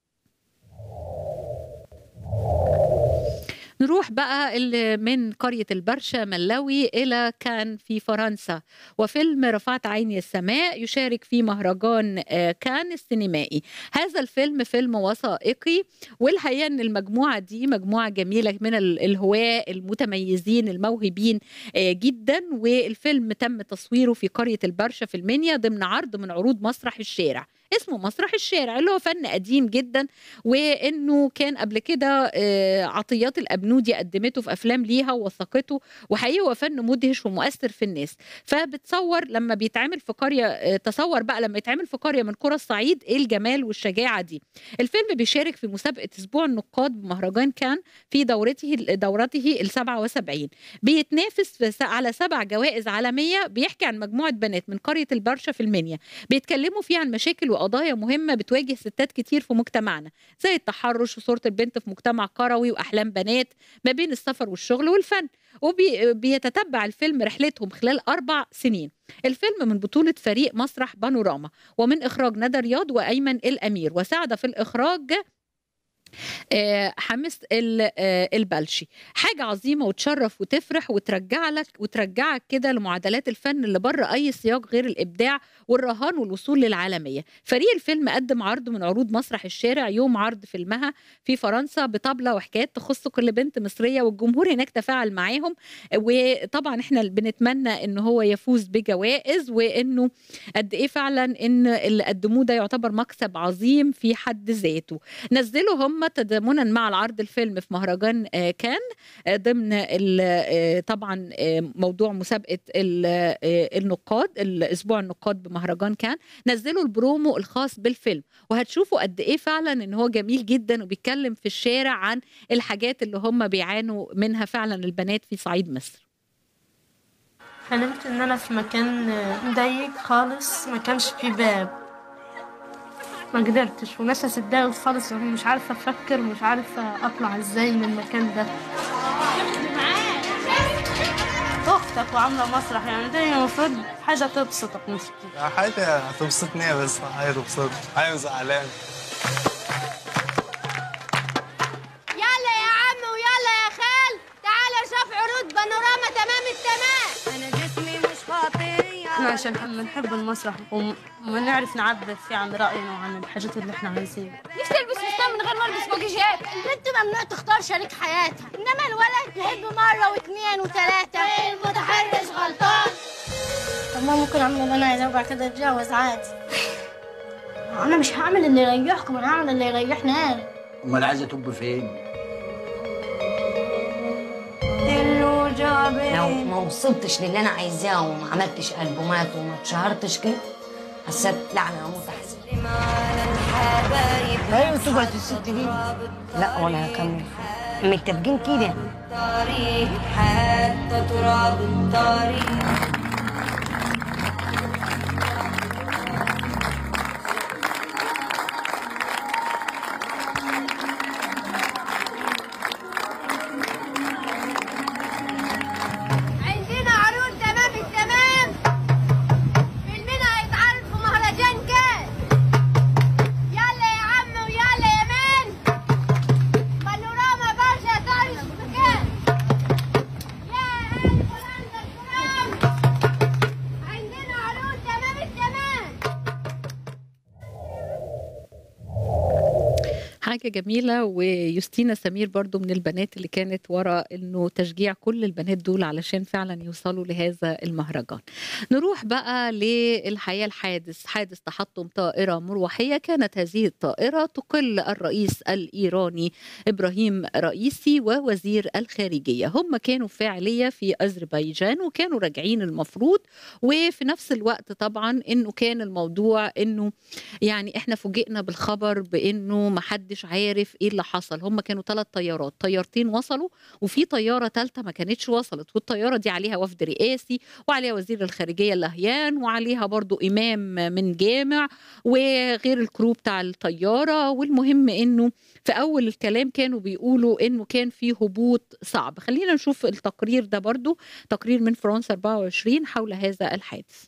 نروح بقى من قرية البرشا ملاوي إلى كان في فرنسا وفيلم رفعت عيني السماء يشارك في مهرجان آه، كان السينمائي هذا الفيلم فيلم وثائقي والحقيقة أن المجموعة دي مجموعة جميلة من الهواة المتميزين الموهبين آه، جدا والفيلم تم تصويره في قرية البرشا في المنيا ضمن عرض من عروض مسرح الشارع اسمه مسرح الشارع اللي هو فن قديم جدا وانه كان قبل كده آه، عطيات الابنودي قدمته في افلام ليها ووثقته وحقيقي هو فن مدهش ومؤثر في الناس فبتصور لما بيتعمل في قريه آه، تصور بقى لما يتعمل في قريه من قرى الصعيد ايه الجمال والشجاعه دي الفيلم بيشارك في مسابقه اسبوع النقاد بمهرجان كان في دورته دورته ال 77 بيتنافس على سبع جوائز عالميه بيحكي عن مجموعه بنات من قريه البرشه في المنيا بيتكلموا فيه عن مشاكل وقضايا مهمه بتواجه ستات كتير في مجتمعنا زي التحرش وصوره البنت في مجتمع كروي واحلام بنات ما بين السفر والشغل والفن وبيتتبع الفيلم رحلتهم خلال اربع سنين الفيلم من بطولة فريق مسرح بانوراما ومن إخراج ندى رياض وأيمن الأمير وساعد في الإخراج آه، حمس آه، البلشي حاجة عظيمة وتشرف وتفرح وترجع لك وترجعك كده لمعادلات الفن اللي بره أي سياق غير الإبداع والرهان والوصول للعالمية فريق الفيلم قدم عرض من عروض مسرح الشارع يوم عرض فيلمها في فرنسا بطبلة وحكايات تخص كل بنت مصرية والجمهور هناك تفاعل معاهم وطبعا احنا بنتمنى ان هو يفوز بجوائز وانه قد ايه فعلا ان اللي قدموه ده يعتبر مكسب عظيم في حد ذاته نزلوا هم تم تضامنا مع العرض الفيلم في مهرجان آه، كان آه، ضمن آه، طبعا موضوع مسابقه النقاد الاسبوع النقاد بمهرجان كان نزلوا البرومو الخاص بالفيلم وهتشوفوا قد ايه فعلا ان هو جميل جدا وبيتكلم في الشارع عن الحاجات اللي هم بيعانوا منها فعلا البنات في صعيد مصر حلمت ان انا في مكان ضيق خالص ما كانش فيه باب ما قدرتش ونشأت الدايل خالص ومش يعني عارفة أفكر ومش عارفة أطلع إزاي من المكان ده اختك وعامله مسرح يعني ده المفروض حاجه تبسطك مش آه، حاجه هتبسطني بس حاجه تبسطني حاجه زعلان يلا يا عم ويلا يا خال تعالى شوف عروض بانوراما تمام التمام احنا عشان بنحب المسرح وما نعرف نعبر فيه عن رأينا وعن الحاجات اللي احنا عايزينها نفسي البس فستان من غير ما البس بوكيجات البنت ممنوع تختار شريك حياتها انما الولد يحب مرة واثنين وثلاثة المتحرش طيب، غلطان طب ما ممكن اعمل اللي انا عايزاه وبعد كده اتجوز عادي انا مش هعمل اللي يريحكم انا هعمل اللي يريحنا انا امال عايزه تبقى فين؟ جابر لو ما وصلتش للي انا عايزاه وما عملتش البومات وما اتشهرتش كده حسيت لا انا هموت احسن ايوه انتوا الست دي لا ولا هكمل متفقين كده طريق حتى تراب الطريق جميله ويوستينا سمير برضو من البنات اللي كانت ورا انه تشجيع كل البنات دول علشان فعلا يوصلوا لهذا المهرجان نروح بقى للحياه الحادث حادث تحطم طائره مروحيه كانت هذه الطائره تقل الرئيس الايراني ابراهيم رئيسي ووزير الخارجيه هم كانوا فعليا في اذربيجان وكانوا راجعين المفروض وفي نفس الوقت طبعا انه كان الموضوع انه يعني احنا فوجئنا بالخبر بانه محدش عارف ايه اللي حصل هم كانوا ثلاث طيارات طيارتين وصلوا وفي طياره ثالثه ما كانتش وصلت والطياره دي عليها وفد رئاسي وعليها وزير الخارجيه اللهيان وعليها برضو امام من جامع وغير الكرو بتاع الطياره والمهم انه في اول الكلام كانوا بيقولوا انه كان في هبوط صعب خلينا نشوف التقرير ده برضو تقرير من فرنسا 24 حول هذا الحادث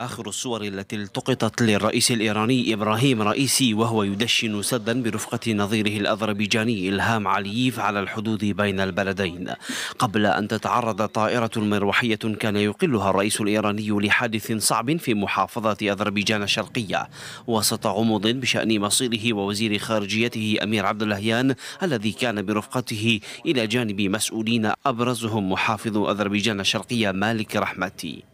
آخر الصور التي التقطت للرئيس الإيراني إبراهيم رئيسي وهو يدشن سدا برفقة نظيره الأذربيجاني إلهام علييف على الحدود بين البلدين قبل أن تتعرض طائرة مروحية كان يقلها الرئيس الإيراني لحادث صعب في محافظة أذربيجان الشرقية وسط غموض بشأن مصيره ووزير خارجيته أمير عبد اللهيان الذي كان برفقته إلى جانب مسؤولين أبرزهم محافظ أذربيجان الشرقية مالك رحمتي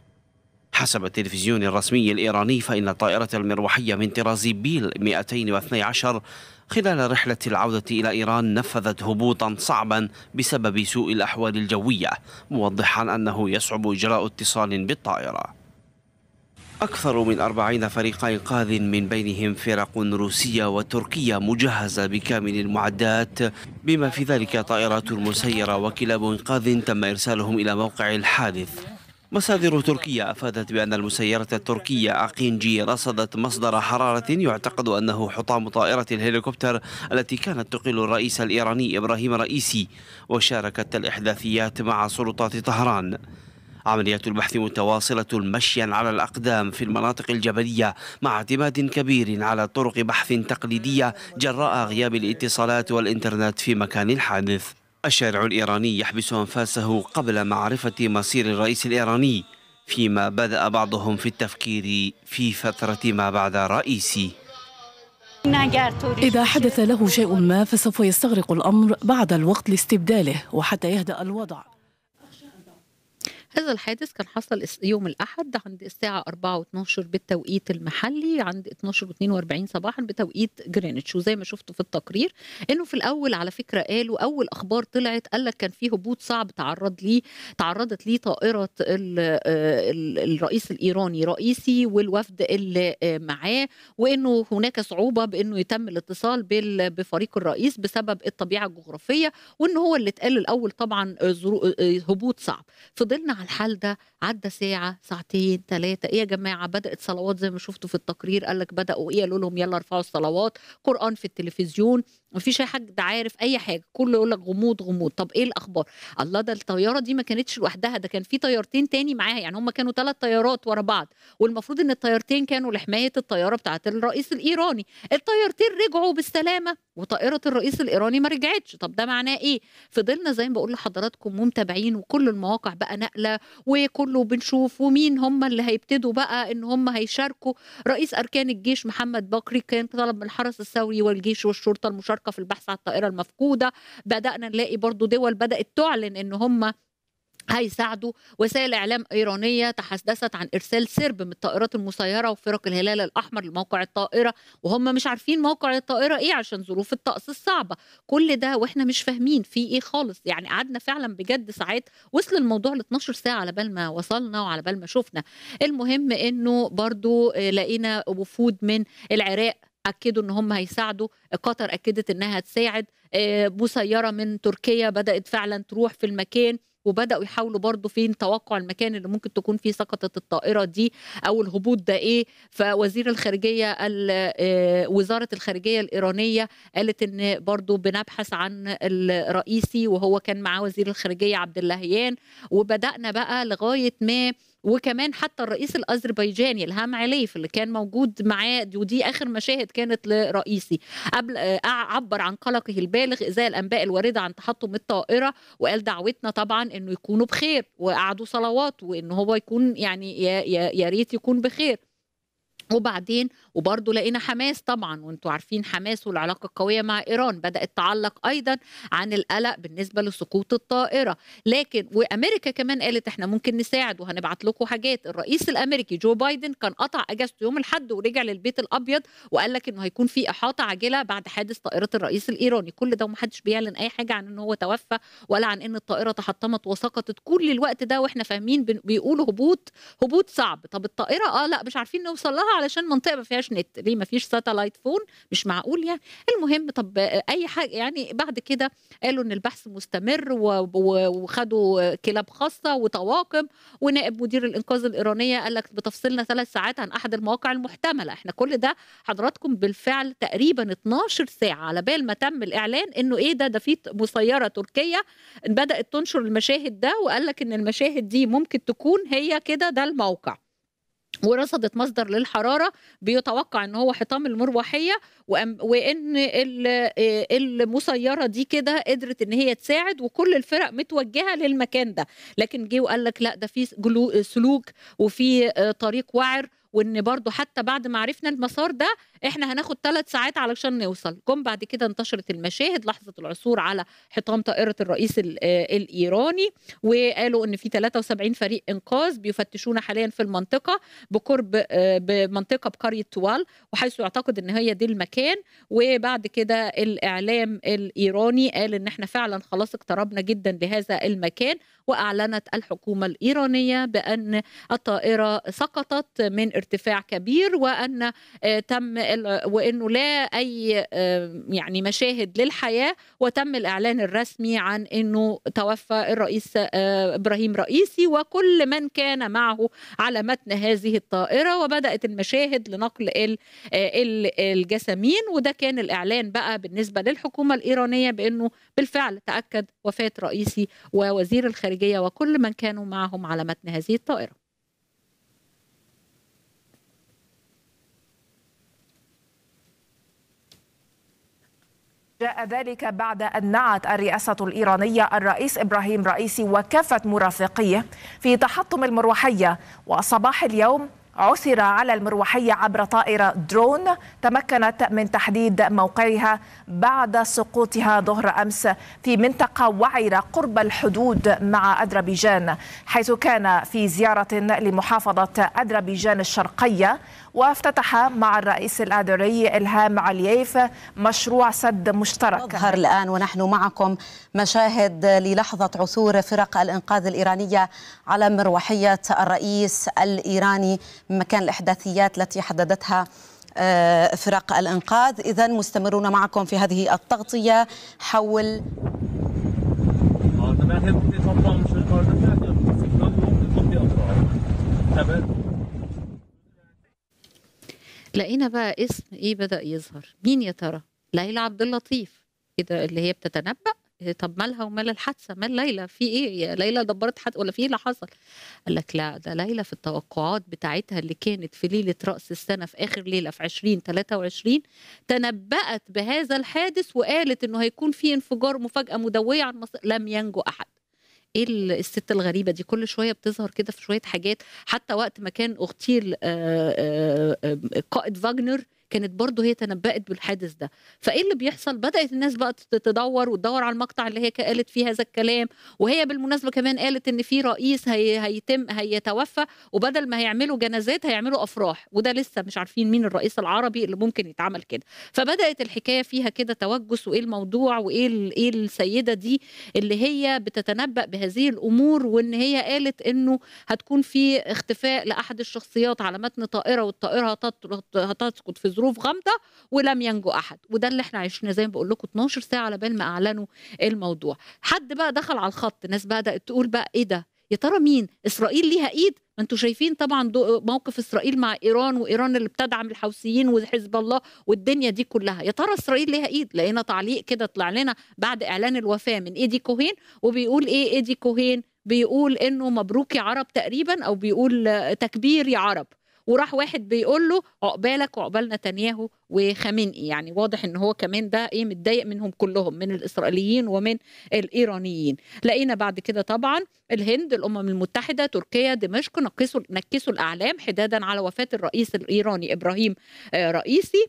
حسب التلفزيون الرسمي الإيراني فإن الطائرة المروحية من طراز بيل 212 خلال رحلة العودة إلى إيران نفذت هبوطا صعبا بسبب سوء الأحوال الجوية موضحا أنه يصعب إجراء اتصال بالطائرة أكثر من أربعين فريق إنقاذ من بينهم فرق روسية وتركية مجهزة بكامل المعدات بما في ذلك طائرات مسيرة وكلاب إنقاذ تم إرسالهم إلى موقع الحادث مصادر تركية أفادت بأن المسيرة التركية أقينجي رصدت مصدر حرارة يعتقد أنه حطام طائرة الهليكوبتر التي كانت تقل الرئيس الإيراني إبراهيم رئيسي وشاركت الإحداثيات مع سلطات طهران عملية البحث متواصلة مشيا على الأقدام في المناطق الجبلية مع اعتماد كبير على طرق بحث تقليدية جراء غياب الاتصالات والإنترنت في مكان الحادث الشارع الإيراني يحبس أنفاسه قبل معرفة مصير الرئيس الإيراني فيما بدأ بعضهم في التفكير في فترة ما بعد رئيسي إذا حدث له شيء ما فسوف يستغرق الأمر بعد الوقت لاستبداله وحتى يهدأ الوضع هذا الحادث كان حصل يوم الأحد عند الساعة 4 و12 بالتوقيت المحلي عند 12 و42 صباحا بتوقيت جرينتش وزي ما شفتوا في التقرير انه في الأول على فكرة قالوا أول أخبار طلعت قال لك كان في هبوط صعب تعرض ليه تعرضت ليه طائرة آه، الرئيس الإيراني رئيسي والوفد اللي آه، معاه وانه هناك صعوبه بانه يتم الاتصال بفريق الرئيس بسبب الطبيعه الجغرافيه وان هو اللي اتقال الاول طبعا آه، هبوط صعب فضلنا الحال ده عدى ساعه ساعتين ثلاثه ايه يا جماعه بدات صلوات زي ما شفتوا في التقرير قال لك بداوا ايه قالوا لهم يلا ارفعوا الصلوات قران في التلفزيون مفيش اي حد عارف اي حاجه كله يقول لك غموض غموض طب ايه الاخبار الله ده الطياره دي ما كانتش لوحدها ده كان في طيارتين تاني معاها يعني هم كانوا ثلاث طيارات ورا بعض والمفروض ان الطيارتين كانوا لحمايه الطياره بتاعه الرئيس الايراني الطيارتين رجعوا بالسلامه وطائره الرئيس الايراني ما رجعتش طب ده معناه ايه فضلنا زي ما بقول لحضراتكم متابعين وكل المواقع بقى نقله وكله بنشوف ومين هم اللي هيبتدوا بقى ان هم هيشاركوا رئيس اركان الجيش محمد بكري كان طلب من الحرس الثوري والجيش والشرطه المشاركه الثقه في البحث عن الطائره المفقوده بدانا نلاقي برضو دول بدات تعلن ان هم هيساعدوا وسائل اعلام ايرانيه تحدثت عن ارسال سرب من الطائرات المسيره وفرق الهلال الاحمر لموقع الطائره وهم مش عارفين موقع الطائره ايه عشان ظروف الطقس الصعبه كل ده واحنا مش فاهمين في ايه خالص يعني قعدنا فعلا بجد ساعات وصل الموضوع ل 12 ساعه على بال ما وصلنا وعلى بال ما شفنا المهم انه برضو آه، لقينا وفود من العراق اكدوا ان هم هيساعدوا قطر اكدت انها تساعد آه، مسيره من تركيا بدات فعلا تروح في المكان وبداوا يحاولوا برضه فين توقع المكان اللي ممكن تكون فيه سقطت الطائره دي او الهبوط ده ايه فوزير الخارجيه آه، وزاره الخارجيه الايرانيه قالت ان برضه بنبحث عن الرئيسي وهو كان معاه وزير الخارجيه عبد اللهيان وبدانا بقى لغايه ما وكمان حتى الرئيس الاذربيجاني الهام عليف اللي كان موجود معاه ودي اخر مشاهد كانت لرئيسي قبل آه، عبر عن قلقه البالغ ازاء الانباء الوارده عن تحطم الطائره وقال دعوتنا طبعا انه يكونوا بخير وقعدوا صلوات وان هو يكون يعني يا ريت يكون بخير وبعدين وبرضه لقينا حماس طبعا وانتم عارفين حماس والعلاقه القويه مع ايران بدات تعلق ايضا عن القلق بالنسبه لسقوط الطائره لكن وامريكا كمان قالت احنا ممكن نساعد وهنبعت لكم حاجات الرئيس الامريكي جو بايدن كان قطع اجازته يوم الاحد ورجع للبيت الابيض وقال لك انه هيكون في احاطه عاجله بعد حادث طائره الرئيس الايراني كل ده ومحدش بيعلن اي حاجه عن ان هو توفى ولا عن ان الطائره تحطمت وسقطت كل الوقت ده واحنا فاهمين بيقولوا هبوط هبوط صعب طب الطائره اه لا مش عارفين نوصل لها علشان منطقه ما فيهاش نت ليه ما فيش ساتلايت فون مش معقول يعني المهم طب اي حاجه يعني بعد كده قالوا ان البحث مستمر وخدوا كلاب خاصه وطواقم ونائب مدير الانقاذ الايرانيه قال لك بتفصلنا ثلاث ساعات عن احد المواقع المحتمله احنا كل ده حضراتكم بالفعل تقريبا 12 ساعه على بال ما تم الاعلان انه ايه ده ده في مسيره تركيه بدات تنشر المشاهد ده وقال لك ان المشاهد دي ممكن تكون هي كده ده الموقع ورصدت مصدر للحراره بيتوقع ان هو حطام المروحيه وان آه، المسيره دي كده قدرت ان هي تساعد وكل الفرق متوجهه للمكان ده لكن جه وقال لك لا ده في سلوك وفي آه، طريق وعر وان برضو حتى بعد ما عرفنا المسار ده احنا هناخد ثلاث ساعات علشان نوصل جم بعد كده انتشرت المشاهد لحظه العثور على حطام طائره الرئيس آه، الايراني وقالوا ان في 73 فريق انقاذ بيفتشون حاليا في المنطقه بقرب آه، بمنطقه بقريه توال وحيث يعتقد ان هي دي المكان وبعد كده الاعلام الايراني قال ان احنا فعلا خلاص اقتربنا جدا لهذا المكان واعلنت الحكومه الايرانيه بان الطائره سقطت من ارتفاع كبير وان آه، تم وانه لا اي آه، يعني مشاهد للحياه وتم الاعلان الرسمي عن انه توفى الرئيس آه، ابراهيم رئيسي وكل من كان معه على متن هذه الطائره وبدات المشاهد لنقل الجسامين وده كان الاعلان بقى بالنسبه للحكومه الايرانيه بانه بالفعل تاكد وفاه رئيسي ووزير الخارجيه وكل من كانوا معهم على متن هذه الطائره جاء ذلك بعد أن نعت الرئاسة الإيرانية الرئيس إبراهيم رئيسي وكافة مرافقيه في تحطم المروحية وصباح اليوم عثر على المروحية عبر طائرة درون تمكنت من تحديد موقعها بعد سقوطها ظهر أمس في منطقة وعرة قرب الحدود مع أذربيجان حيث كان في زيارة لمحافظة أذربيجان الشرقية وافتتح مع الرئيس الآذري إلهام علييف مشروع سد مشترك نظهر الآن ونحن معكم مشاهد للحظة عثور فرق الإنقاذ الإيرانية على مروحية الرئيس الإيراني مكان الإحداثيات التي حددتها آه، فرق الإنقاذ إذا مستمرون معكم في هذه التغطية حول لقينا بقى اسم ايه بدا يظهر مين يا ترى ليلى عبد اللطيف كده ايه اللي هي بتتنبأ إيه، طب مالها ومال الحادثه مال ليلى في ايه يا ليلى دبرت حد ولا في ايه اللي حصل قال لك لا ده ليلى في التوقعات بتاعتها اللي كانت في ليله راس السنه في اخر ليله في 20 23 تنبأت بهذا الحادث وقالت انه هيكون في انفجار مفاجاه مدويه عن مصر لم ينجو احد ايه الست الغريبه دي كل شويه بتظهر كده في شويه حاجات حتى وقت ما كان اغتيل آه، آه، آه، قائد فاجنر كانت برضه هي تنبأت بالحادث ده فايه اللي بيحصل بدأت الناس بقى تدور وتدور على المقطع اللي هي قالت فيه هذا الكلام وهي بالمناسبة كمان قالت ان في رئيس هي هيتم هيتوفى وبدل ما هيعملوا جنازات هيعملوا افراح وده لسه مش عارفين مين الرئيس العربي اللي ممكن يتعمل كده فبدأت الحكاية فيها كده توجس وايه الموضوع وايه ايه السيدة دي اللي هي بتتنبأ بهذه الامور وان هي قالت انه هتكون في اختفاء لاحد الشخصيات على متن طائرة والطائرة هتسقط في ظروف ظروف غامضه ولم ينجو احد وده اللي احنا عشناه زي ما بقول لكم 12 ساعه على بال ما اعلنوا الموضوع حد بقى دخل على الخط ناس بدات تقول بقى ايه ده يا ترى مين اسرائيل ليها ايد ما انتوا شايفين طبعا موقف اسرائيل مع ايران وايران اللي بتدعم الحوثيين وحزب الله والدنيا دي كلها يا ترى اسرائيل ليها ايد لقينا تعليق كده طلع لنا بعد اعلان الوفاه من ايدي كوهين وبيقول ايه ايدي كوهين بيقول انه مبروك يا عرب تقريبا او بيقول تكبير يا عرب وراح واحد بيقول له عقبالك وعقبال نتنياهو وخامنئي يعني واضح ان هو كمان ده ايه متضايق منهم كلهم من الاسرائيليين ومن الايرانيين لقينا بعد كده طبعا الهند الامم المتحده تركيا دمشق نكسوا نكسوا الاعلام حدادا على وفاه الرئيس الايراني ابراهيم آه، رئيسي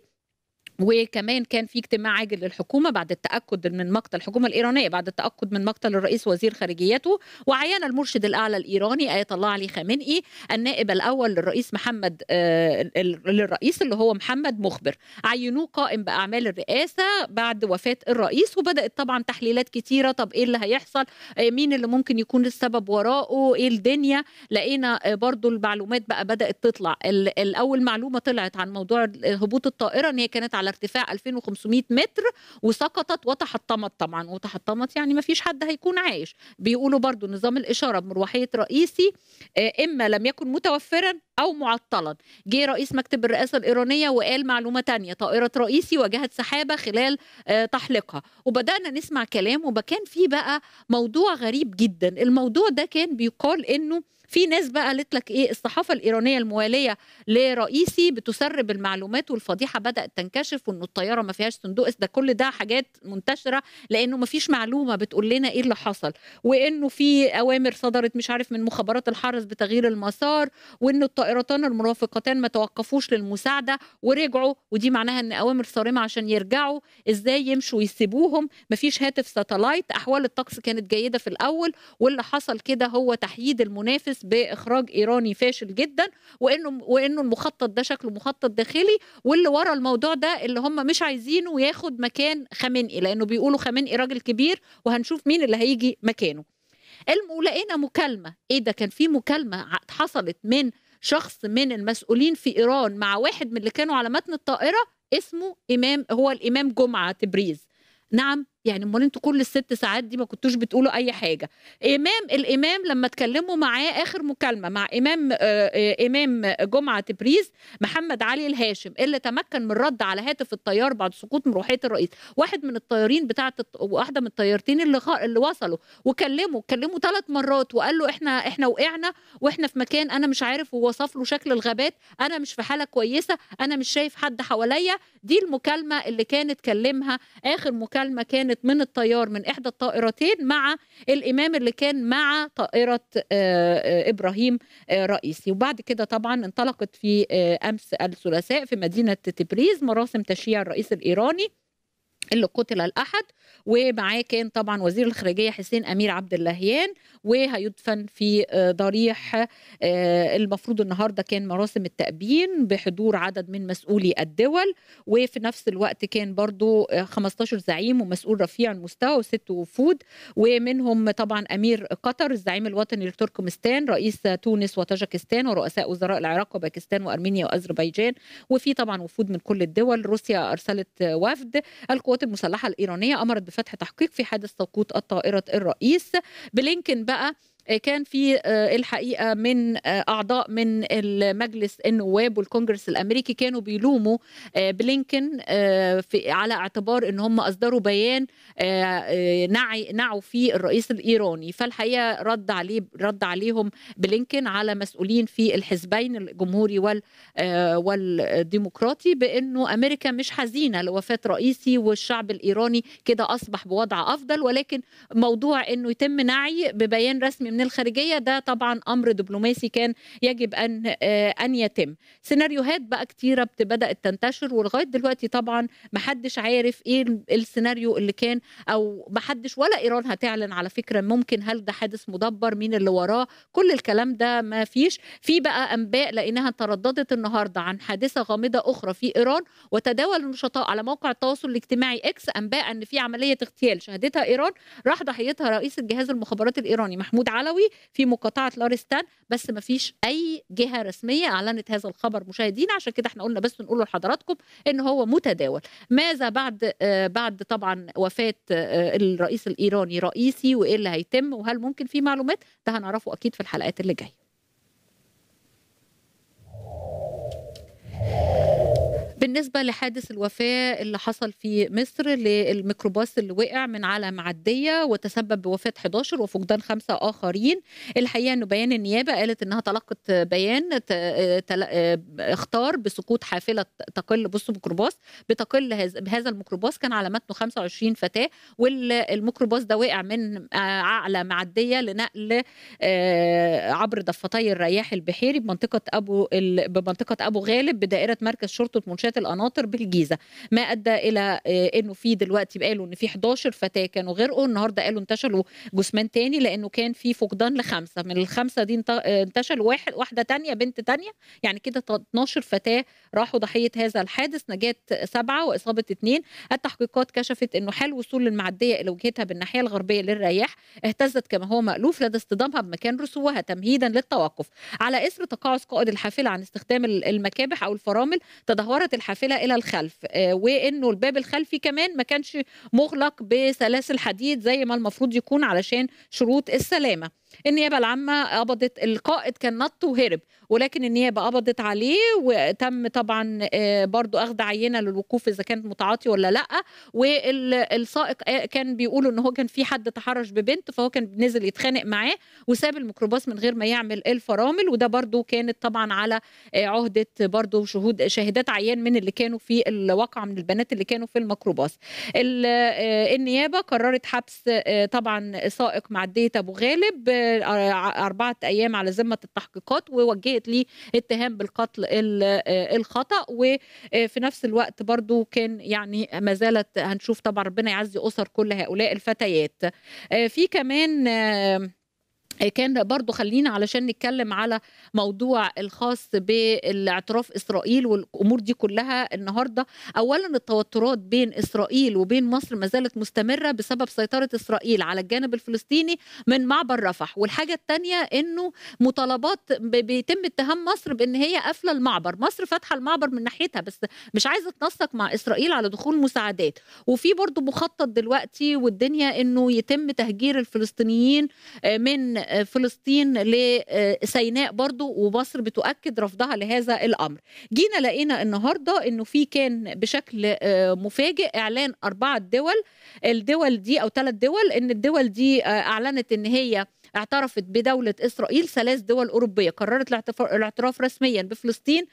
وكمان كان في اجتماع عاجل للحكومه بعد التاكد من مقتل الحكومه الايرانيه بعد التاكد من مقتل الرئيس وزير خارجيته وعين المرشد الاعلى الايراني ايه الله علي خامنئي النائب الاول للرئيس محمد آه، للرئيس اللي هو محمد مخبر عينوه قائم باعمال الرئاسه بعد وفاه الرئيس وبدات طبعا تحليلات كثيره طب ايه اللي هيحصل آه، مين اللي ممكن يكون السبب وراءه ايه الدنيا لقينا آه، برضو المعلومات بقى بدات تطلع الاول معلومه طلعت عن موضوع هبوط الطائره ان هي كانت على على ارتفاع 2500 متر وسقطت وتحطمت طبعا وتحطمت يعني ما فيش حد هيكون عايش بيقولوا برضو نظام الإشارة بمروحية رئيسي آه، إما لم يكن متوفرا أو معطلا جه رئيس مكتب الرئاسة الإيرانية وقال معلومة تانية طائرة رئيسي واجهت سحابة خلال آه، تحليقها وبدأنا نسمع كلام وكان في بقى موضوع غريب جدا الموضوع ده كان بيقال إنه في ناس بقى قالت لك ايه الصحافه الايرانيه المواليه لرئيسي بتسرب المعلومات والفضيحه بدات تنكشف وان الطياره ما فيهاش صندوق ده كل ده حاجات منتشره لانه ما فيش معلومه بتقول لنا ايه اللي حصل وانه في اوامر صدرت مش عارف من مخابرات الحرس بتغيير المسار وان الطائرتان المرافقتان ما توقفوش للمساعده ورجعوا ودي معناها ان اوامر صارمه عشان يرجعوا ازاي يمشوا ويسيبوهم فيش هاتف ساتلايت احوال الطقس كانت جيده في الاول واللي حصل كده هو تحييد المنافس متخصص باخراج ايراني فاشل جدا وانه وانه المخطط ده شكله مخطط داخلي واللي ورا الموضوع ده اللي هم مش عايزينه ياخد مكان خامنئي لانه بيقولوا خامنئي راجل كبير وهنشوف مين اللي هيجي مكانه لقينا مكالمه ايه ده كان في مكالمه حصلت من شخص من المسؤولين في ايران مع واحد من اللي كانوا على متن الطائره اسمه امام هو الامام جمعه تبريز نعم يعني امال انتوا كل الست ساعات دي ما كنتوش بتقولوا اي حاجه امام الامام لما اتكلموا معاه اخر مكالمه مع امام آه، امام جمعه تبريز محمد علي الهاشم اللي تمكن من الرد على هاتف الطيار بعد سقوط مروحيه الرئيس واحد من الطيارين بتاعه واحده من الطيارتين اللي خ... اللي وصلوا وكلمه كلمه ثلاث مرات وقال له احنا احنا وقعنا واحنا في مكان انا مش عارف ووصف له شكل الغابات انا مش في حاله كويسه انا مش شايف حد حواليا دي المكالمه اللي كانت كلمها اخر مكالمه كانت كانت من الطيار من إحدى الطائرتين مع الإمام اللي كان مع طائرة آه، آه، إبراهيم آه، رئيسي وبعد كده طبعا انطلقت في أمس الثلاثاء في مدينة تبريز مراسم تشييع الرئيس الإيراني اللي قتل الأحد ومعاه كان طبعا وزير الخارجية حسين أمير عبد اللهيان وهيدفن في آه، ضريح آه، المفروض النهاردة كان مراسم التأبين بحضور عدد من مسؤولي الدول وفي نفس الوقت كان برضو 15 آه، زعيم ومسؤول رفيع المستوى وست وفود ومنهم طبعا أمير قطر الزعيم الوطني لتركمستان رئيس تونس وطاجكستان ورؤساء وزراء العراق وباكستان وأرمينيا وأذربيجان وفي طبعا وفود من كل الدول روسيا أرسلت وفد القوات القوات المسلحه الايرانيه امرت بفتح تحقيق في حادث سقوط الطائره الرئيس بلينكن بقى آه، كان في آه، الحقيقه من آه، اعضاء من المجلس النواب والكونجرس الامريكي كانوا بيلوموا بلينكن على اعتبار ان هم اصدروا بيان نعي نعوا فيه الرئيس الايراني فالحقيقه رد عليه رد عليهم بلينكن على مسؤولين في الحزبين الجمهوري وال والديمقراطي بانه امريكا مش حزينه لوفاه رئيسي والشعب الايراني كده اصبح بوضع افضل ولكن موضوع انه يتم نعي ببيان رسمي من الخارجيه ده طبعا امر دبلوماسي كان يجب ان آه، ان يتم سيناريوهات بقى كتيره بدات تنتشر ولغايه دلوقتي طبعا محدش عارف ايه السيناريو اللي كان او محدش ولا ايران هتعلن على فكره ممكن هل ده حادث مدبر مين اللي وراه كل الكلام ده ما فيش في بقى انباء لانها ترددت النهارده عن حادثه غامضه اخرى في ايران وتداول النشطاء على موقع التواصل الاجتماعي اكس انباء ان في عمليه اغتيال شهدتها ايران راح ضحيتها رئيس الجهاز المخابرات الايراني محمود علي العلوي في مقاطعه لارستان بس ما فيش اي جهه رسميه اعلنت هذا الخبر مشاهدينا عشان كده احنا قلنا بس نقوله لحضراتكم ان هو متداول ماذا بعد آه، بعد طبعا وفاه آه، الرئيس الايراني رئيسي وايه اللي هيتم وهل ممكن في معلومات ده هنعرفه اكيد في الحلقات اللي جايه بالنسبه لحادث الوفاه اللي حصل في مصر للميكروباص اللي وقع من على معديه وتسبب بوفاه 11 وفقدان خمسه اخرين الحقيقه انه بيان النيابه قالت انها تلقت بيان اختار بسقوط حافله تقل بصوا ميكروباص بتقل هذا الميكروباص كان على متنه 25 فتاه والميكروباص ده وقع من اعلى آه، معديه لنقل آه، عبر ضفتي الرياح البحيري بمنطقه ابو بمنطقه ابو غالب بدائره مركز شرطه منشاه مناوشات القناطر بالجيزه ما ادى الى آه، انه في دلوقتي قالوا ان في 11 فتاه كانوا غرقوا النهارده قالوا انتشلوا جثمان تاني لانه كان في فقدان لخمسه من الخمسه دي آه، انتشل واحد واحده تانية بنت تانية يعني كده 12 فتاه راحوا ضحيه هذا الحادث نجاه سبعه واصابه اثنين التحقيقات كشفت انه حال وصول المعديه الى وجهتها بالناحيه الغربيه للرياح اهتزت كما هو مألوف لدى اصطدامها بمكان رسوها تمهيدا للتوقف على اثر تقاعس قائد الحافله عن استخدام المكابح او الفرامل تدهورت الحافله الى الخلف آه، وانه الباب الخلفي كمان ما كانش مغلق بسلاسل حديد زي ما المفروض يكون علشان شروط السلامه النيابه العامه قبضت القائد كان نط وهرب ولكن النيابه قبضت عليه وتم طبعا آه، برضو اخذ عينه للوقوف اذا كانت متعاطي ولا لا والسائق آه، كان بيقولوا ان هو كان في حد تحرش ببنت فهو كان نزل يتخانق معاه وساب الميكروباص من غير ما يعمل الفرامل وده برضو كانت طبعا على آه، عهده برضو شهود شهادات عيان من اللي كانوا في الواقعه من البنات اللي كانوا في الميكروباص النيابه قررت حبس طبعا سائق معديه ابو غالب آه، أربعة أيام على ذمة التحقيقات ووجهت ليه اتهام بالقتل آه، الخطأ وفي نفس الوقت برضو كان يعني ما زالت هنشوف طبعا ربنا يعزي أسر كل هؤلاء الفتيات آه، في كمان آه، كان برضو خلينا علشان نتكلم على موضوع الخاص بالاعتراف اسرائيل والامور دي كلها النهارده اولا التوترات بين اسرائيل وبين مصر ما زالت مستمره بسبب سيطره اسرائيل على الجانب الفلسطيني من معبر رفح والحاجه الثانيه انه مطالبات بيتم اتهام مصر بان هي قافله المعبر مصر فاتحه المعبر من ناحيتها بس مش عايزه تنسق مع اسرائيل على دخول مساعدات وفي برضو مخطط دلوقتي والدنيا انه يتم تهجير الفلسطينيين آه، من آه، فلسطين لسيناء برضو ومصر بتؤكد رفضها لهذا الأمر جينا لقينا النهاردة أنه في كان بشكل آه، مفاجئ إعلان أربعة دول الدول دي أو ثلاث دول أن الدول دي آه، أعلنت أن هي اعترفت بدولة إسرائيل ثلاث دول أوروبية قررت الاعتراف رسميا بفلسطين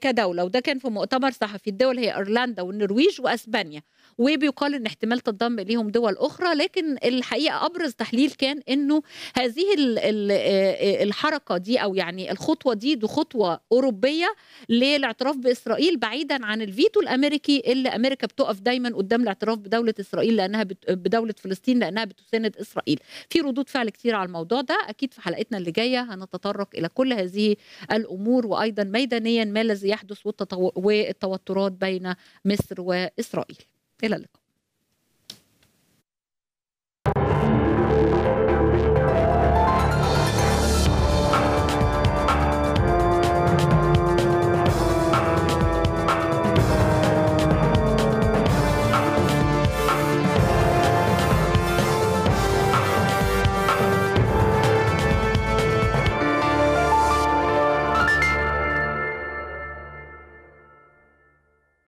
كدولة وده كان في مؤتمر صحفي الدول هي أيرلندا والنرويج وأسبانيا وبيقال ان احتمال تنضم اليهم دول اخرى لكن الحقيقه ابرز تحليل كان انه هذه الحركه دي او يعني الخطوه دي دي خطوه اوروبيه للاعتراف باسرائيل بعيدا عن الفيتو الامريكي اللي امريكا بتقف دايما قدام الاعتراف بدوله اسرائيل لانها بدوله فلسطين لانها بتساند اسرائيل في ردود فعل كتير على الموضوع ده اكيد في حلقتنا اللي جايه هنتطرق الى كل هذه الامور وايضا ميدانيا ما الذي يحدث والتطو... والتوترات بين مصر واسرائيل إلى اللقاء